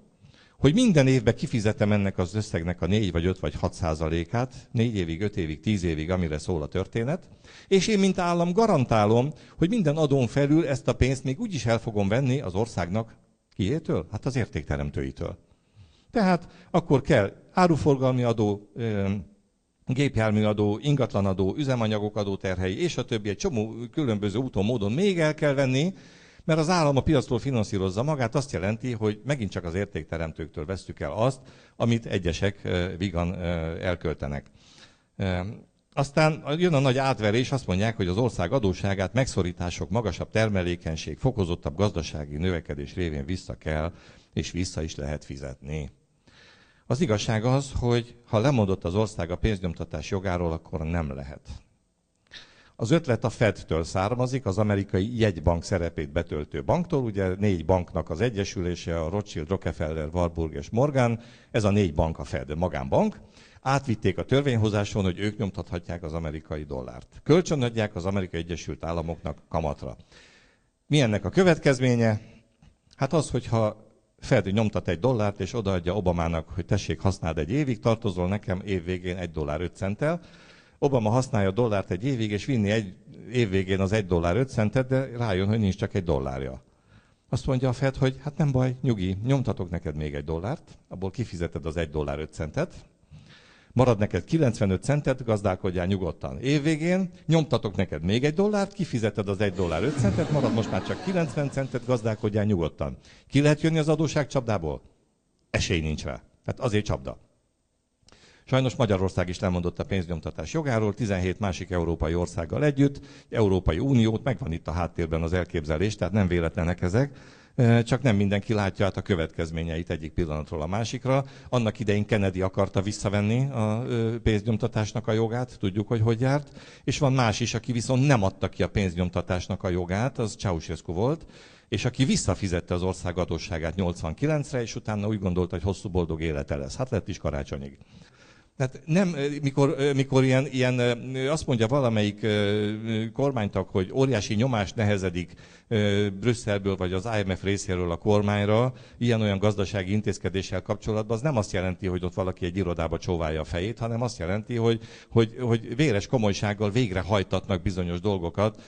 hogy minden évben kifizetem ennek az összegnek a 4 vagy 5 vagy 6 százalékát, 4 évig, 5 évig, 10 évig, amire szól a történet, és én, mint állam garantálom, hogy minden adón felül ezt a pénzt még úgy is el fogom venni az országnak Kiétől? Hát az értékteremtőitől. Tehát akkor kell áruforgalmi adó, gépjárműadó, ingatlanadó, üzemanyagok terhei, és a többi, egy csomó különböző úton, módon még el kell venni, mert az állam a piacról finanszírozza magát, azt jelenti, hogy megint csak az értékteremtőktől vesztük el azt, amit egyesek vigan elköltenek. Aztán jön a nagy átverés, azt mondják, hogy az ország adósságát megszorítások, magasabb termelékenység, fokozottabb gazdasági növekedés révén vissza kell, és vissza is lehet fizetni. Az igazság az, hogy ha lemondott az ország a pénznyomtatás jogáról, akkor nem lehet. Az ötlet a Fed-től származik, az amerikai jegybank szerepét betöltő banktól, ugye négy banknak az egyesülése, a Rothschild, Rockefeller, Warburg és Morgan, ez a négy bank a Fed, magánbank, Átvitték a törvényhozáson, hogy ők nyomtathatják az amerikai dollárt. Kölcsönadják az Amerikai Egyesült Államoknak kamatra. Mi ennek a következménye? Hát az, hogyha Fed nyomtat egy dollárt, és odaadja Obamának, hogy tessék, használd egy évig, tartozol nekem év végén egy dollár öt centtel. Obama használja a dollárt egy évig, és vinni egy év végén az egy dollár öt centet, de rájön, hogy nincs csak egy dollárja. Azt mondja a Fed, hogy hát nem baj, nyugi, nyomtatok neked még egy dollárt, abból kifizeted az egy dollár öt centet, Marad neked 95 centet, gazdálkodjál nyugodtan. Évvégén nyomtatok neked még egy dollárt, kifizeted az egy dollár 5 centet, marad most már csak 90 centet, gazdálkodjál nyugodtan. Ki lehet jönni az adóság csapdából? Esély nincs rá. Hát azért csapda. Sajnos Magyarország is lemondott a pénznyomtatás jogáról, 17 másik európai országgal együtt, Európai Uniót, megvan itt a háttérben az elképzelés, tehát nem véletlenek ezek csak nem mindenki látja át a következményeit egyik pillanatról a másikra. Annak idején Kennedy akarta visszavenni a pénznyomtatásnak a jogát, tudjuk, hogy hogy járt, és van más is, aki viszont nem adta ki a pénznyomtatásnak a jogát, az Ceausescu volt, és aki visszafizette az ország adósságát 89-re, és utána úgy gondolta, hogy hosszú boldog élete lesz. Hát lett is karácsonyig. Tehát nem, mikor, mikor ilyen, ilyen, azt mondja valamelyik kormánytak, hogy óriási nyomás nehezedik Brüsszelből vagy az IMF részéről a kormányra, ilyen-olyan gazdasági intézkedéssel kapcsolatban, az nem azt jelenti, hogy ott valaki egy irodába csóválja a fejét, hanem azt jelenti, hogy, hogy, hogy véres komolysággal végrehajtatnak bizonyos dolgokat,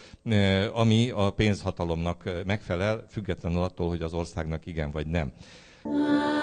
ami a pénzhatalomnak megfelel, függetlenül attól, hogy az országnak igen vagy nem. Ah.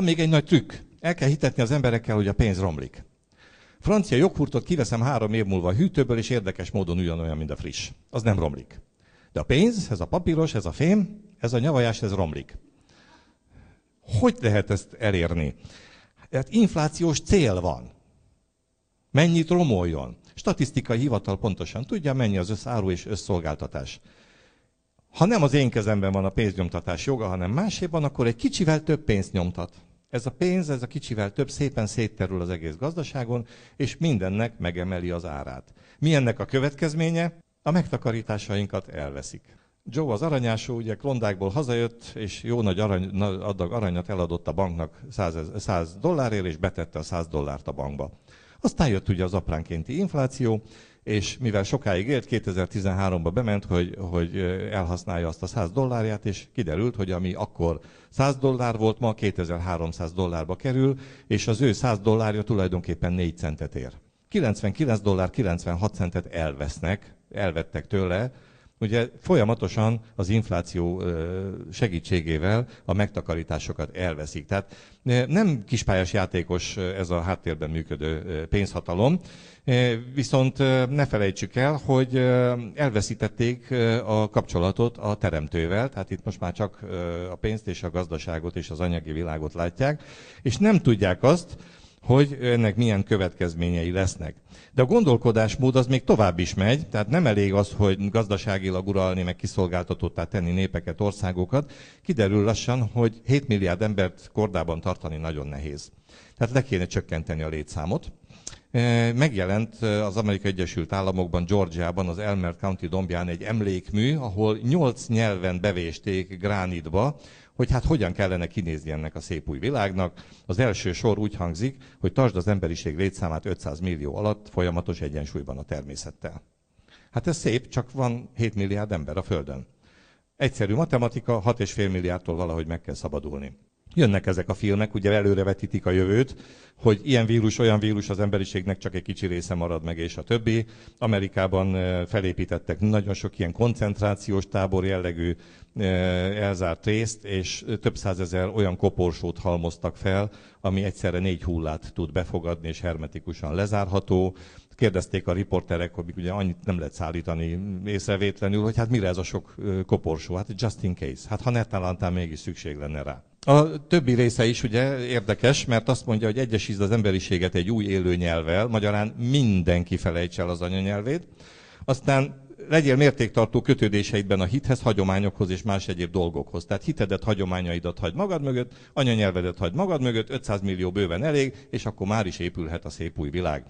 van még egy nagy trükk. El kell hitetni az emberekkel, hogy a pénz romlik. Francia joghurtot kiveszem három év múlva a hűtőből, és érdekes módon ugyanolyan, mint a friss. Az nem romlik. De a pénz, ez a papíros, ez a fém, ez a nyavajás, ez romlik. Hogy lehet ezt elérni? Hát inflációs cél van. Mennyit romoljon? Statisztikai hivatal pontosan tudja, mennyi az összáru és összszolgáltatás. Ha nem az én kezemben van a pénznyomtatás joga, hanem máséban, akkor egy kicsivel több pénzt nyomtat. Ez a pénz, ez a kicsivel több szépen szétterül az egész gazdaságon, és mindennek megemeli az árát. Mi ennek a következménye? A megtakarításainkat elveszik. Joe az aranyású, ugye Klondákból hazajött, és jó nagy arany, adag aranyat eladott a banknak 100, 100 dollárért, és betette a 100 dollárt a bankba. Aztán jött ugye az apránkénti infláció, és mivel sokáig élt, 2013 ba bement, hogy, hogy elhasználja azt a 100 dollárját, és kiderült, hogy ami akkor 100 dollár volt, ma 2300 dollárba kerül, és az ő 100 dollárja tulajdonképpen 4 centet ér. 99 dollár 96 centet elvesznek, elvettek tőle, Ugye folyamatosan az infláció segítségével a megtakarításokat elveszik. Tehát nem kispályás játékos ez a háttérben működő pénzhatalom, viszont ne felejtsük el, hogy elveszítették a kapcsolatot a teremtővel, tehát itt most már csak a pénzt és a gazdaságot és az anyagi világot látják, és nem tudják azt, hogy ennek milyen következményei lesznek. De a gondolkodásmód az még tovább is megy, tehát nem elég az, hogy gazdaságilag uralni, meg kiszolgáltatottá tenni népeket, országokat. Kiderül lassan, hogy 7 milliárd embert kordában tartani nagyon nehéz. Tehát le kéne csökkenteni a létszámot. E, megjelent e, az Amerikai Egyesült Államokban, Georgiában, az Elmer County dombján egy emlékmű, ahol 8 nyelven bevésték gránitba hogy hát hogyan kellene kinézni ennek a szép új világnak. Az első sor úgy hangzik, hogy tartsd az emberiség létszámát 500 millió alatt folyamatos egyensúlyban a természettel. Hát ez szép, csak van 7 milliárd ember a Földön. Egyszerű matematika, 6,5 milliárdtól valahogy meg kell szabadulni. Jönnek ezek a filmek, ugye előrevetítik a jövőt, hogy ilyen vírus, olyan vírus az emberiségnek csak egy kicsi része marad meg, és a többi. Amerikában felépítettek nagyon sok ilyen koncentrációs tábor jellegű elzárt részt, és több százezer olyan koporsót halmoztak fel, ami egyszerre négy hullát tud befogadni, és hermetikusan lezárható. Kérdezték a riporterek, hogy ugye annyit nem lehet szállítani észrevétlenül, hogy hát mire ez a sok koporsó, hát just in case, hát ha netán mégis szükség lenne rá. A többi része is ugye érdekes, mert azt mondja, hogy egyesítsd az emberiséget egy új élő nyelvvel, magyarán mindenki felejts el az anyanyelvét. Aztán legyél mértéktartó kötődéseidben a hithez, hagyományokhoz és más egyéb dolgokhoz. Tehát hitedet, hagyományaidat hagyd magad mögött, anyanyelvedet hagyd magad mögött, 500 millió bőven elég, és akkor már is épülhet a szép új világ.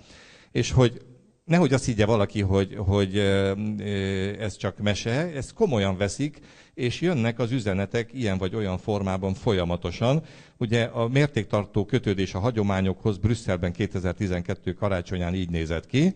És hogy nehogy azt higgye valaki, hogy, hogy ez csak mese, ezt komolyan veszik, és jönnek az üzenetek ilyen vagy olyan formában folyamatosan. Ugye a mértéktartó kötődés a hagyományokhoz Brüsszelben 2012 karácsonyán így nézett ki.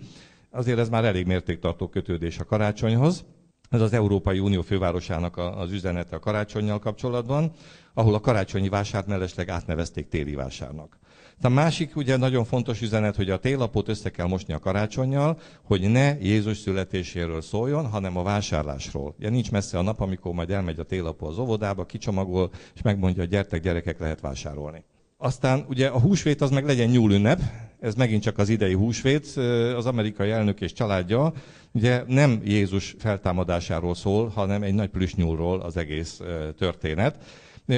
Azért ez már elég mértéktartó kötődés a karácsonyhoz. Ez az Európai Unió fővárosának az üzenete a karácsonyjal kapcsolatban, ahol a karácsonyi vásárt mellesleg átnevezték téli vásárnak. A másik ugye nagyon fontos üzenet, hogy a télapót össze kell mosni a karácsonyjal, hogy ne Jézus születéséről szóljon, hanem a vásárlásról. Ugye nincs messze a nap, amikor majd elmegy a télapó az óvodába, kicsomagol, és megmondja, hogy gyertek gyerekek, lehet vásárolni. Aztán ugye a húsvét az meg legyen nyúlünnep, ez megint csak az idei húsvét, az amerikai elnök és családja, ugye nem Jézus feltámadásáról szól, hanem egy nagy plüsnyúlról az egész történet.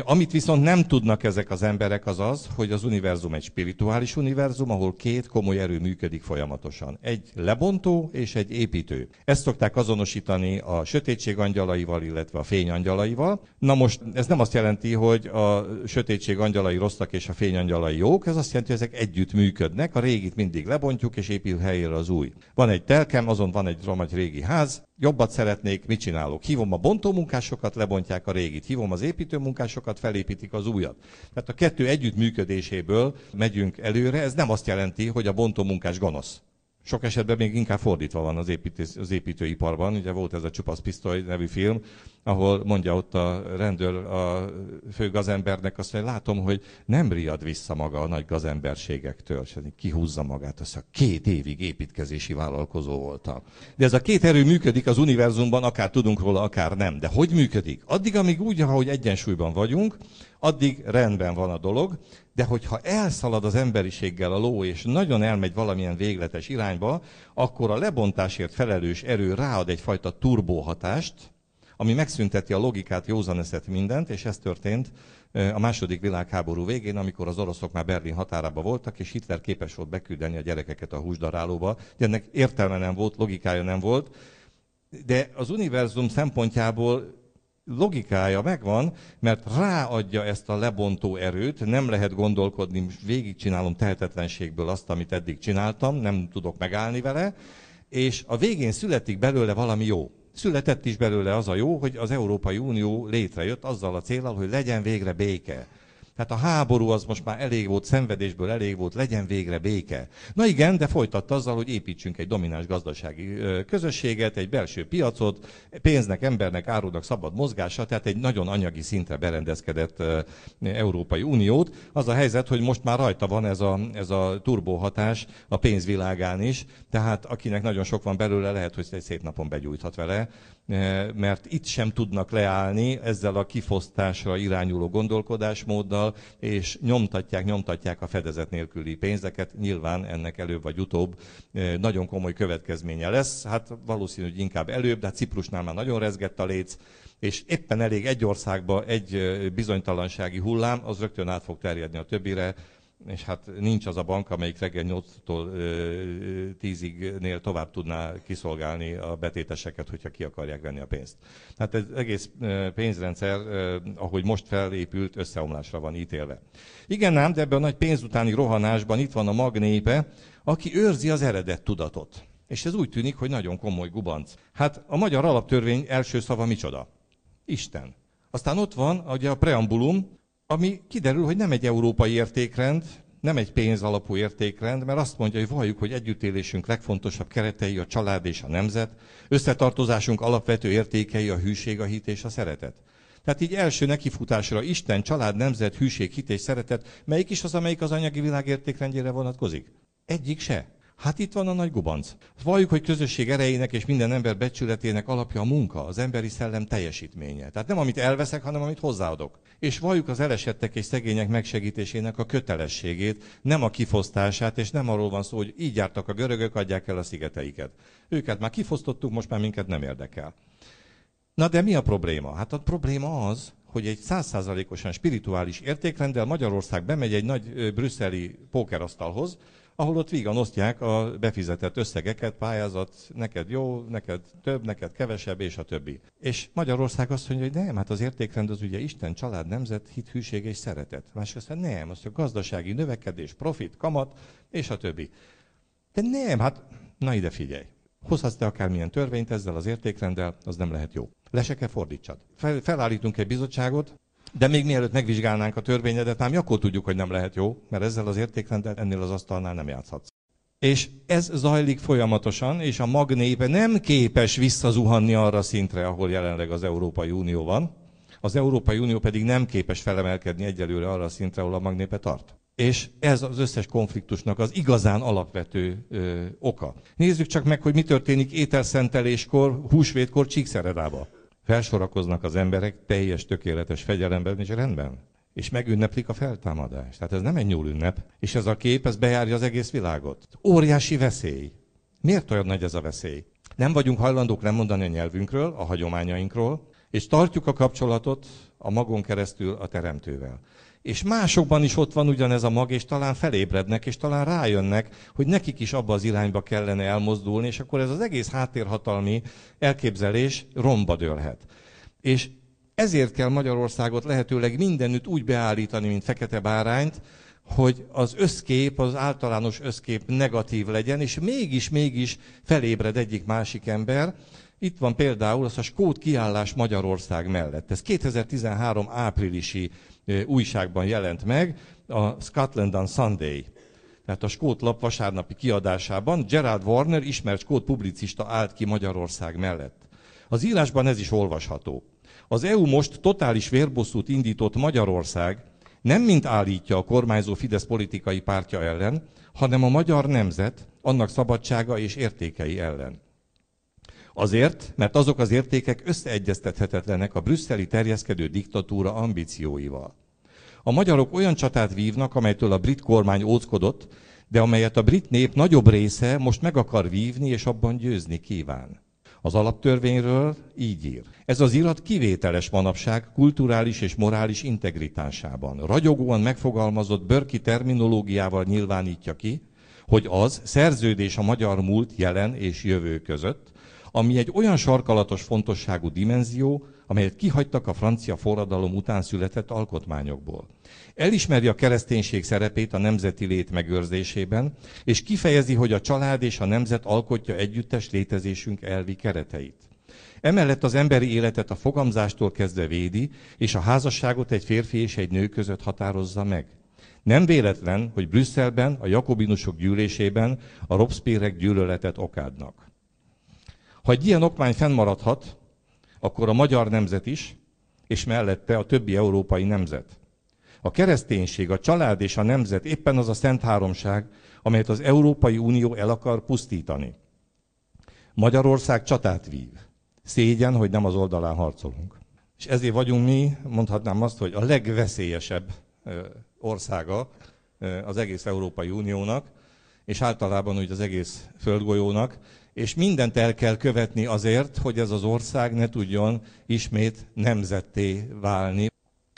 Amit viszont nem tudnak ezek az emberek az az, hogy az univerzum egy spirituális univerzum, ahol két komoly erő működik folyamatosan. Egy lebontó és egy építő. Ezt szokták azonosítani a sötétség angyalaival, illetve a fény angyalaival. Na most ez nem azt jelenti, hogy a sötétség angyalai rosszak és a fény angyalai jók, ez azt jelenti, hogy ezek együtt működnek, a régit mindig lebontjuk és épül helyére az új. Van egy telkem, azon van egy romagy régi ház, jobbat szeretnék, mit csinálok? Hívom a bontó munkásokat, lebontják a régit. Hívom az építő munkásokat, sokat felépítik az újat. Tehát a kettő együttműködéséből megyünk előre, ez nem azt jelenti, hogy a munkás gonosz. Sok esetben még inkább fordítva van az, építés, az építőiparban, ugye volt ez a Csupasz Pisztoly nevű film, ahol mondja ott a rendőr a fő gazembernek azt, hogy látom, hogy nem riad vissza maga a nagy gazemberségektől, és kihúzza magát, azt a két évig építkezési vállalkozó voltam. De ez a két erő működik az univerzumban, akár tudunk róla, akár nem. De hogy működik? Addig, amíg úgy, ahogy egyensúlyban vagyunk, addig rendben van a dolog, de hogyha elszalad az emberiséggel a ló, és nagyon elmegy valamilyen végletes irányba, akkor a lebontásért felelős erő ráad egyfajta turbóhatást, ami megszünteti a logikát, józan eszet mindent, és ez történt a második világháború végén, amikor az oroszok már Berlin határába voltak, és Hitler képes volt beküldeni a gyerekeket a húsdarálóba. Ennek értelme nem volt, logikája nem volt, de az univerzum szempontjából logikája megvan, mert ráadja ezt a lebontó erőt, nem lehet gondolkodni, végigcsinálom tehetetlenségből azt, amit eddig csináltam, nem tudok megállni vele, és a végén születik belőle valami jó. Született is belőle az a jó, hogy az Európai Unió létrejött azzal a célral, hogy legyen végre béke. Tehát a háború az most már elég volt, szenvedésből elég volt, legyen végre béke. Na igen, de folytatta azzal, hogy építsünk egy domináns gazdasági közösséget, egy belső piacot, pénznek, embernek, árudnak szabad mozgása, tehát egy nagyon anyagi szintre berendezkedett Európai Uniót. Az a helyzet, hogy most már rajta van ez a, ez a turbóhatás a pénzvilágán is, tehát akinek nagyon sok van belőle, lehet, hogy egy szép napon begyújthat vele, Eh, mert itt sem tudnak leállni ezzel a kifosztásra irányuló gondolkodásmóddal, és nyomtatják, nyomtatják a fedezet nélküli pénzeket. Nyilván ennek előbb vagy utóbb eh, nagyon komoly következménye lesz. Hát valószínű, hogy inkább előbb, de hát Ciprusnál már nagyon rezgett a léc, és éppen elég egy országba egy eh, bizonytalansági hullám, az rögtön át fog terjedni a többire, és hát nincs az a bank, amelyik reggel 8-tól 10-nél tovább tudná kiszolgálni a betéteseket, hogyha ki akarják venni a pénzt. Tehát ez egész pénzrendszer, ahogy most felépült, összeomlásra van ítélve. Igen nem, de ebben a nagy pénzutáni rohanásban itt van a magnépe, aki őrzi az eredet tudatot. És ez úgy tűnik, hogy nagyon komoly gubanc. Hát a magyar alaptörvény első szava micsoda? Isten. Aztán ott van ugye a preambulum, ami kiderül, hogy nem egy európai értékrend, nem egy pénzalapú értékrend, mert azt mondja, hogy valljuk, hogy együttélésünk legfontosabb keretei a család és a nemzet, összetartozásunk alapvető értékei a hűség, a hit és a szeretet. Tehát így első nekifutásra Isten, család, nemzet, hűség, hit és szeretet, melyik is az, amelyik az anyagi világ értékrendjére vonatkozik? Egyik se. Hát itt van a nagy gubanc. Valljuk, hogy közösség erejének és minden ember becsületének alapja a munka, az emberi szellem teljesítménye. Tehát nem amit elveszek, hanem amit hozzáadok. És valljuk az elesettek és szegények megsegítésének a kötelességét, nem a kifosztását, és nem arról van szó, hogy így jártak a görögök, adják el a szigeteiket. Őket már kifosztottuk, most már minket nem érdekel. Na de mi a probléma? Hát a probléma az, hogy egy százszázalékosan spirituális értékrenddel Magyarország bemegy egy nagy brüsszeli pókerasztalhoz, ahol ott vígan osztják a befizetett összegeket, pályázat, neked jó, neked több, neked kevesebb, és a többi. És Magyarország azt mondja, hogy nem, hát az értékrend az ugye Isten, család, nemzet, hit, hűség és szeretet. Másrészt mondja, hát nem, azt a gazdasági növekedés, profit, kamat, és a többi. De nem, hát na ide figyelj. Hozhatsz te akármilyen törvényt ezzel az értékrenddel, az nem lehet jó. Le se kell fordítsad. Fel, felállítunk egy bizottságot, de még mielőtt megvizsgálnánk a törvényedet, ám akkor tudjuk, hogy nem lehet jó, mert ezzel az értékrendel ennél az asztalnál nem játszhatsz. És ez zajlik folyamatosan, és a magnépe nem képes visszazuhanni arra szintre, ahol jelenleg az Európai Unió van. Az Európai Unió pedig nem képes felemelkedni egyelőre arra szintre, ahol a magnépe tart. És ez az összes konfliktusnak az igazán alapvető ö, oka. Nézzük csak meg, hogy mi történik ételszenteléskor, húsvétkor Csíkszeredába felsorakoznak az emberek teljes, tökéletes fegyelemben és rendben. És megünneplik a feltámadást. Tehát ez nem egy nyúl ünnep. És ez a kép, ez bejárja az egész világot. Óriási veszély. Miért olyan nagy ez a veszély? Nem vagyunk hajlandók nem mondani a nyelvünkről, a hagyományainkról, és tartjuk a kapcsolatot a magon keresztül a Teremtővel. És másokban is ott van ugyanez a mag, és talán felébrednek, és talán rájönnek, hogy nekik is abba az irányba kellene elmozdulni, és akkor ez az egész háttérhatalmi elképzelés romba dőlhet. És ezért kell Magyarországot lehetőleg mindenütt úgy beállítani, mint fekete bárányt, hogy az összkép, az általános összkép negatív legyen, és mégis-mégis felébred egyik-másik ember. Itt van például az a Skót kiállás Magyarország mellett. Ez 2013 áprilisi újságban jelent meg, a Scotland on Sunday, tehát a Skót lap vasárnapi kiadásában Gerard Warner, ismert skót publicista állt ki Magyarország mellett. Az írásban ez is olvasható. Az EU most totális vérbosszút indított Magyarország, nem mint állítja a kormányzó Fidesz politikai pártja ellen, hanem a magyar nemzet, annak szabadsága és értékei ellen. Azért, mert azok az értékek összeegyeztethetetlenek a brüsszeli terjeszkedő diktatúra ambícióival. A magyarok olyan csatát vívnak, amelytől a brit kormány óckodott, de amelyet a brit nép nagyobb része most meg akar vívni és abban győzni kíván. Az alaptörvényről így ír. Ez az irat kivételes manapság kulturális és morális integritásában. Ragyogóan megfogalmazott börki terminológiával nyilvánítja ki, hogy az szerződés a magyar múlt, jelen és jövő között, ami egy olyan sarkalatos fontosságú dimenzió, amelyet kihagytak a francia forradalom után született alkotmányokból. Elismeri a kereszténység szerepét a nemzeti lét megőrzésében, és kifejezi, hogy a család és a nemzet alkotja együttes létezésünk elvi kereteit. Emellett az emberi életet a fogamzástól kezdve védi, és a házasságot egy férfi és egy nő között határozza meg. Nem véletlen, hogy Brüsszelben, a Jakobinusok gyűlésében a Robespierre gyűlöletet okádnak. Ha egy ilyen okmány fennmaradhat, akkor a magyar nemzet is, és mellette a többi európai nemzet. A kereszténység, a család és a nemzet éppen az a szent háromság, amelyet az Európai Unió el akar pusztítani. Magyarország csatát vív. Szégyen, hogy nem az oldalán harcolunk. És ezért vagyunk mi, mondhatnám azt, hogy a legveszélyesebb országa az egész Európai Uniónak, és általában úgy az egész földgolyónak, és mindent el kell követni azért, hogy ez az ország ne tudjon ismét nemzetté válni.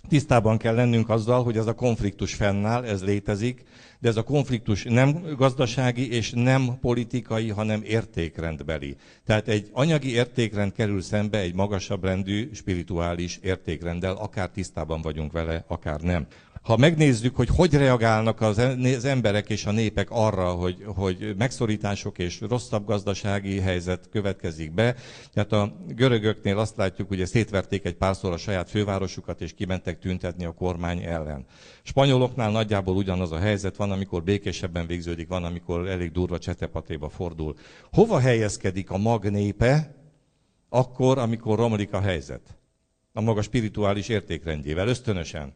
Tisztában kell lennünk azzal, hogy ez a konfliktus fennáll, ez létezik, de ez a konfliktus nem gazdasági és nem politikai, hanem értékrendbeli. Tehát egy anyagi értékrend kerül szembe egy magasabb rendű spirituális értékrenddel, akár tisztában vagyunk vele, akár nem ha megnézzük, hogy hogy reagálnak az emberek és a népek arra, hogy, hogy megszorítások és rosszabb gazdasági helyzet következik be, tehát a görögöknél azt látjuk, hogy szétverték egy párszor a saját fővárosukat, és kimentek tüntetni a kormány ellen. Spanyoloknál nagyjából ugyanaz a helyzet, van, amikor békésebben végződik, van, amikor elég durva csetepatéba fordul. Hova helyezkedik a mag népe, akkor, amikor romlik a helyzet? A maga spirituális értékrendjével, ösztönösen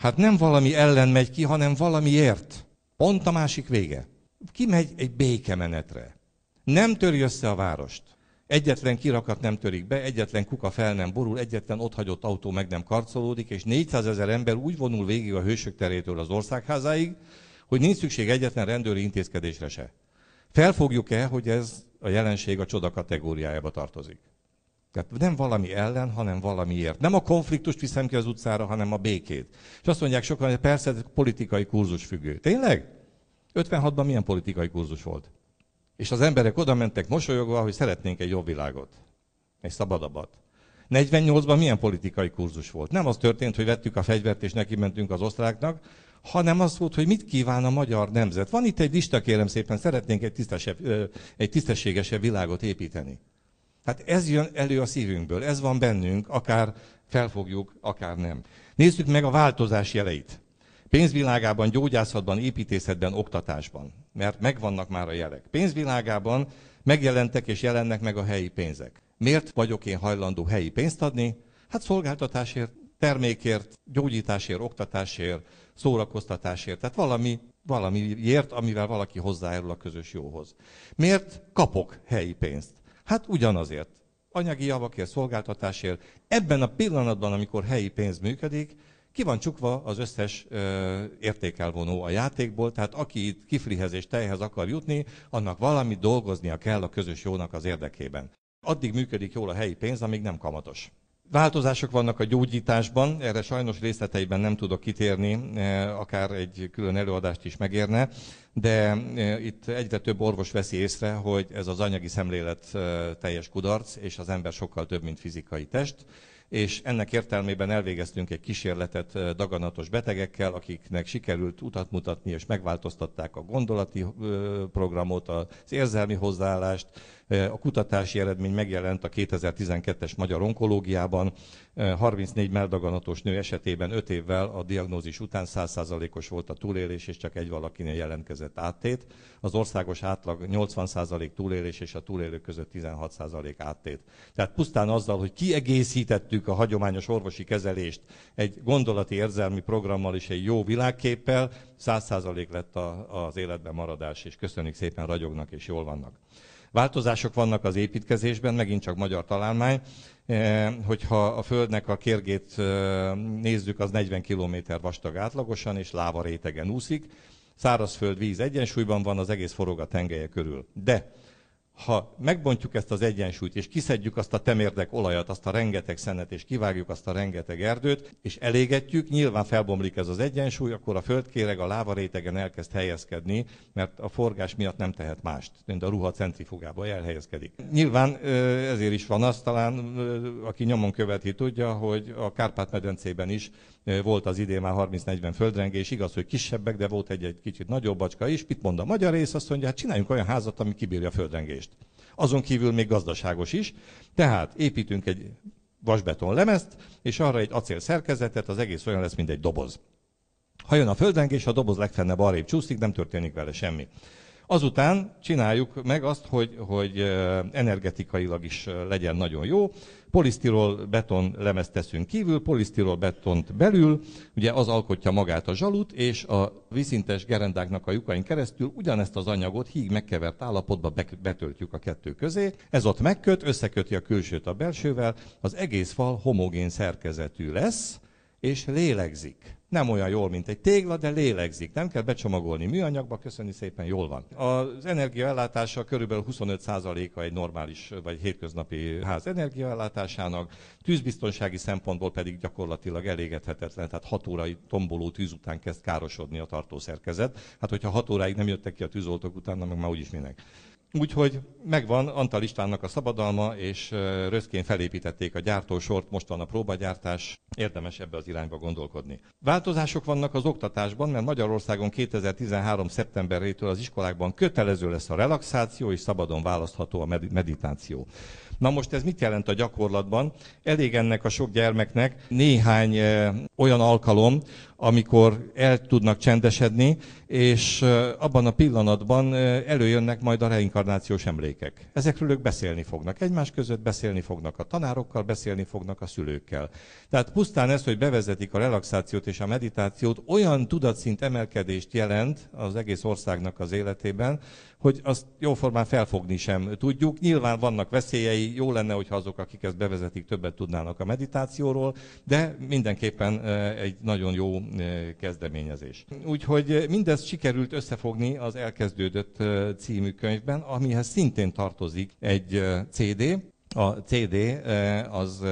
Hát nem valami ellen megy ki, hanem valamiért. Pont a másik vége. Kimegy egy békemenetre. Nem töri össze a várost. Egyetlen kirakat nem törik be, egyetlen kuka fel nem borul, egyetlen otthagyott autó meg nem karcolódik, és 400 ezer ember úgy vonul végig a hősök terétől az országházáig, hogy nincs szükség egyetlen rendőri intézkedésre se. Felfogjuk-e, hogy ez a jelenség a csoda kategóriájába tartozik? Tehát nem valami ellen, hanem valamiért. Nem a konfliktust viszem ki az utcára, hanem a békét. És azt mondják sokan, hogy persze ez politikai kurzus függő. Tényleg? 56-ban milyen politikai kurzus volt? És az emberek oda mentek mosolyogva, hogy szeretnénk egy jobb világot. Egy szabadabbat. 48-ban milyen politikai kurzus volt? Nem az történt, hogy vettük a fegyvert és neki mentünk az osztráknak, hanem az volt, hogy mit kíván a magyar nemzet. Van itt egy lista, kérem szépen, szeretnénk egy, egy tisztességesebb világot építeni. Tehát ez jön elő a szívünkből, ez van bennünk, akár felfogjuk, akár nem. Nézzük meg a változás jeleit. Pénzvilágában, gyógyászatban, építészetben, oktatásban, mert megvannak már a jelek. Pénzvilágában megjelentek és jelennek meg a helyi pénzek. Miért vagyok én hajlandó helyi pénzt adni? Hát szolgáltatásért, termékért, gyógyításért, oktatásért, szórakoztatásért, tehát valami, valamiért, amivel valaki hozzájárul a közös jóhoz. Miért kapok helyi pénzt? Hát ugyanazért. Anyagi javakért, szolgáltatásért. Ebben a pillanatban, amikor helyi pénz működik, ki van csukva az összes ö, értékelvonó a játékból, tehát aki itt kiflihez és tejhez akar jutni, annak valami dolgoznia kell a közös jónak az érdekében. Addig működik jól a helyi pénz, amíg nem kamatos. Változások vannak a gyógyításban, erre sajnos részleteiben nem tudok kitérni, eh, akár egy külön előadást is megérne, de eh, itt egyre több orvos veszi észre, hogy ez az anyagi szemlélet eh, teljes kudarc, és az ember sokkal több, mint fizikai test és ennek értelmében elvégeztünk egy kísérletet daganatos betegekkel, akiknek sikerült utat mutatni, és megváltoztatták a gondolati programot, az érzelmi hozzáállást, a kutatási eredmény megjelent a 2012-es magyar onkológiában. 34 meldaganatos nő esetében 5 évvel a diagnózis után 100%-os volt a túlélés, és csak egy valakinél jelentkezett áttét. Az országos átlag 80% túlélés, és a túlélők között 16% áttét. Tehát pusztán azzal, hogy kiegészítettük a hagyományos orvosi kezelést egy gondolati érzelmi programmal és egy jó világképpel, 100% lett a, az életben maradás, és köszönjük szépen, ragyognak és jól vannak. Változások vannak az építkezésben, megint csak magyar találmány, eh, hogyha a Földnek a kérgét eh, nézzük, az 40 km vastag átlagosan, és láva rétegen úszik, szárazföld víz egyensúlyban van, az egész forog a tengelye körül. De ha megbontjuk ezt az egyensúlyt, és kiszedjük azt a temérdek olajat, azt a rengeteg szenet, és kivágjuk azt a rengeteg erdőt, és elégetjük, nyilván felbomlik ez az egyensúly, akkor a földkéreg a láva rétegen elkezd helyezkedni, mert a forgás miatt nem tehet mást, mint a ruha centrifugába elhelyezkedik. Nyilván ezért is van az, talán aki nyomon követi tudja, hogy a Kárpát-medencében is volt az idén már 30-40 földrengés, igaz, hogy kisebbek, de volt egy-egy kicsit nagyobb bacska is. Mit mond a magyar rész? Azt mondja, hát csináljunk olyan házat, ami kibírja a földrengést. Azon kívül még gazdaságos is. Tehát építünk egy vasbeton lemezt, és arra egy acél szerkezetet, az egész olyan lesz, mint egy doboz. Ha jön a földrengés, a doboz legfennebb arrébb csúszik, nem történik vele semmi. Azután csináljuk meg azt, hogy, hogy energetikailag is legyen nagyon jó. Polisztirol beton lemezt teszünk kívül, polisztirol betont belül, ugye az alkotja magát a zsalut, és a vízszintes gerendáknak a lyukain keresztül ugyanezt az anyagot híg megkevert állapotba betöltjük a kettő közé. Ez ott megköt, összeköti a külsőt a belsővel, az egész fal homogén szerkezetű lesz, és lélegzik. Nem olyan jól, mint egy tégla, de lélegzik. Nem kell becsomagolni műanyagba, köszönni szépen, jól van. Az energiaellátása körülbelül 25%-a egy normális vagy hétköznapi ház energiaellátásának, tűzbiztonsági szempontból pedig gyakorlatilag elégedhetetlen, tehát 6 órai tomboló tűz után kezd károsodni a tartószerkezet. Hát hogyha 6 óráig nem jöttek ki a tűzoltók, után, meg már úgyis minek. Úgyhogy megvan Antal Istvánnak a szabadalma, és röszkén felépítették a gyártósort, most van a próbagyártás, érdemes ebbe az irányba gondolkodni. Változások vannak az oktatásban, mert Magyarországon 2013. szeptemberétől az iskolákban kötelező lesz a relaxáció, és szabadon választható a med- meditáció. Na most ez mit jelent a gyakorlatban? Elég ennek a sok gyermeknek néhány olyan alkalom, amikor el tudnak csendesedni, és abban a pillanatban előjönnek majd a reinkarnációs emlékek. Ezekről ők beszélni fognak egymás között, beszélni fognak a tanárokkal, beszélni fognak a szülőkkel. Tehát pusztán ez, hogy bevezetik a relaxációt és a meditációt, olyan tudatszint emelkedést jelent az egész országnak az életében, hogy azt jóformán felfogni sem tudjuk. Nyilván vannak veszélyei, jó lenne, hogyha azok, akik ezt bevezetik, többet tudnának a meditációról, de mindenképpen egy nagyon jó kezdeményezés. Úgyhogy mindezt sikerült összefogni az elkezdődött című könyvben, amihez szintén tartozik egy CD. A CD az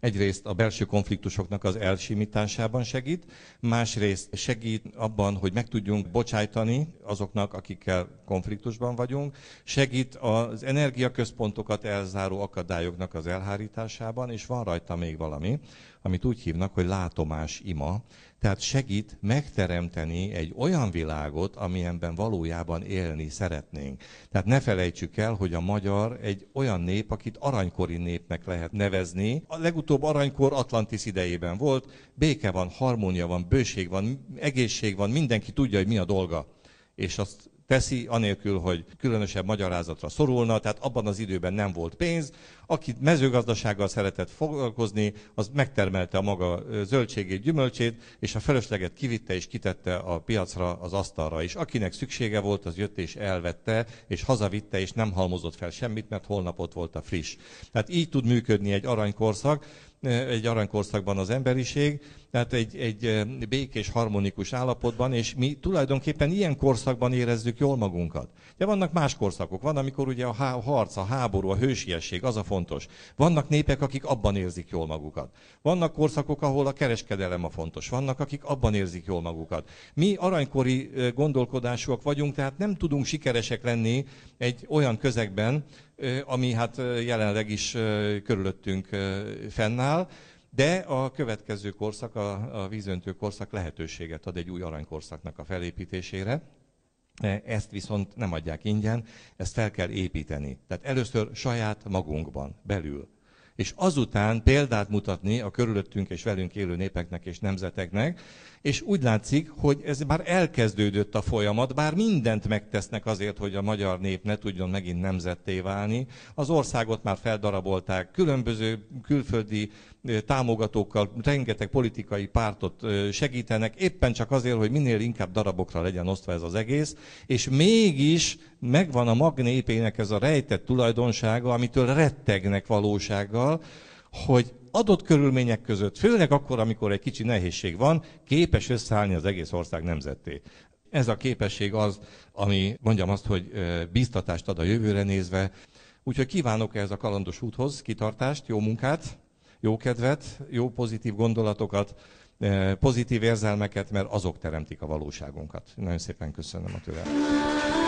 egyrészt a belső konfliktusoknak az elsimításában segít, másrészt segít abban, hogy meg tudjunk bocsájtani azoknak, akikkel konfliktusban vagyunk, segít az energiaközpontokat elzáró akadályoknak az elhárításában, és van rajta még valami, amit úgy hívnak, hogy látomás ima. Tehát segít megteremteni egy olyan világot, amilyenben valójában élni szeretnénk. Tehát ne felejtsük el, hogy a magyar egy olyan nép, akit aranykori népnek lehet nevezni. A legutóbb aranykor Atlantis idejében volt, béke van, harmónia van, bőség van, egészség van, mindenki tudja, hogy mi a dolga. És azt teszi, anélkül, hogy különösebb magyarázatra szorulna, tehát abban az időben nem volt pénz. Aki mezőgazdasággal szeretett foglalkozni, az megtermelte a maga zöldségét, gyümölcsét, és a felesleget kivitte és kitette a piacra, az asztalra is. Akinek szüksége volt, az jött és elvette, és hazavitte, és nem halmozott fel semmit, mert holnap ott volt a friss. Tehát így tud működni egy aranykorszak, egy aranykorszakban az emberiség, tehát egy, egy békés, harmonikus állapotban, és mi tulajdonképpen ilyen korszakban érezzük jól magunkat. De vannak más korszakok, van, amikor ugye a harc, a háború, a hősiesség, az a fontos. Vannak népek, akik abban érzik jól magukat. Vannak korszakok, ahol a kereskedelem a fontos. Vannak, akik abban érzik jól magukat. Mi aranykori gondolkodásúak vagyunk, tehát nem tudunk sikeresek lenni egy olyan közegben, ami hát jelenleg is körülöttünk fennáll, de a következő korszak, a, vízöntő korszak lehetőséget ad egy új aranykorszaknak a felépítésére. Ezt viszont nem adják ingyen, ezt fel kell építeni. Tehát először saját magunkban, belül. És azután példát mutatni a körülöttünk és velünk élő népeknek és nemzeteknek, és úgy látszik, hogy ez már elkezdődött a folyamat, bár mindent megtesznek azért, hogy a magyar nép ne tudjon megint nemzetté válni. Az országot már feldarabolták, különböző külföldi támogatókkal rengeteg politikai pártot segítenek, éppen csak azért, hogy minél inkább darabokra legyen osztva ez az egész, és mégis megvan a magnépének ez a rejtett tulajdonsága, amitől rettegnek valósággal, hogy adott körülmények között, főleg akkor, amikor egy kicsi nehézség van, képes összeállni az egész ország nemzetté. Ez a képesség az, ami mondjam azt, hogy biztatást ad a jövőre nézve. Úgyhogy kívánok ehhez a kalandos úthoz kitartást, jó munkát, jó kedvet, jó pozitív gondolatokat, pozitív érzelmeket, mert azok teremtik a valóságunkat. Nagyon szépen köszönöm a türelmet.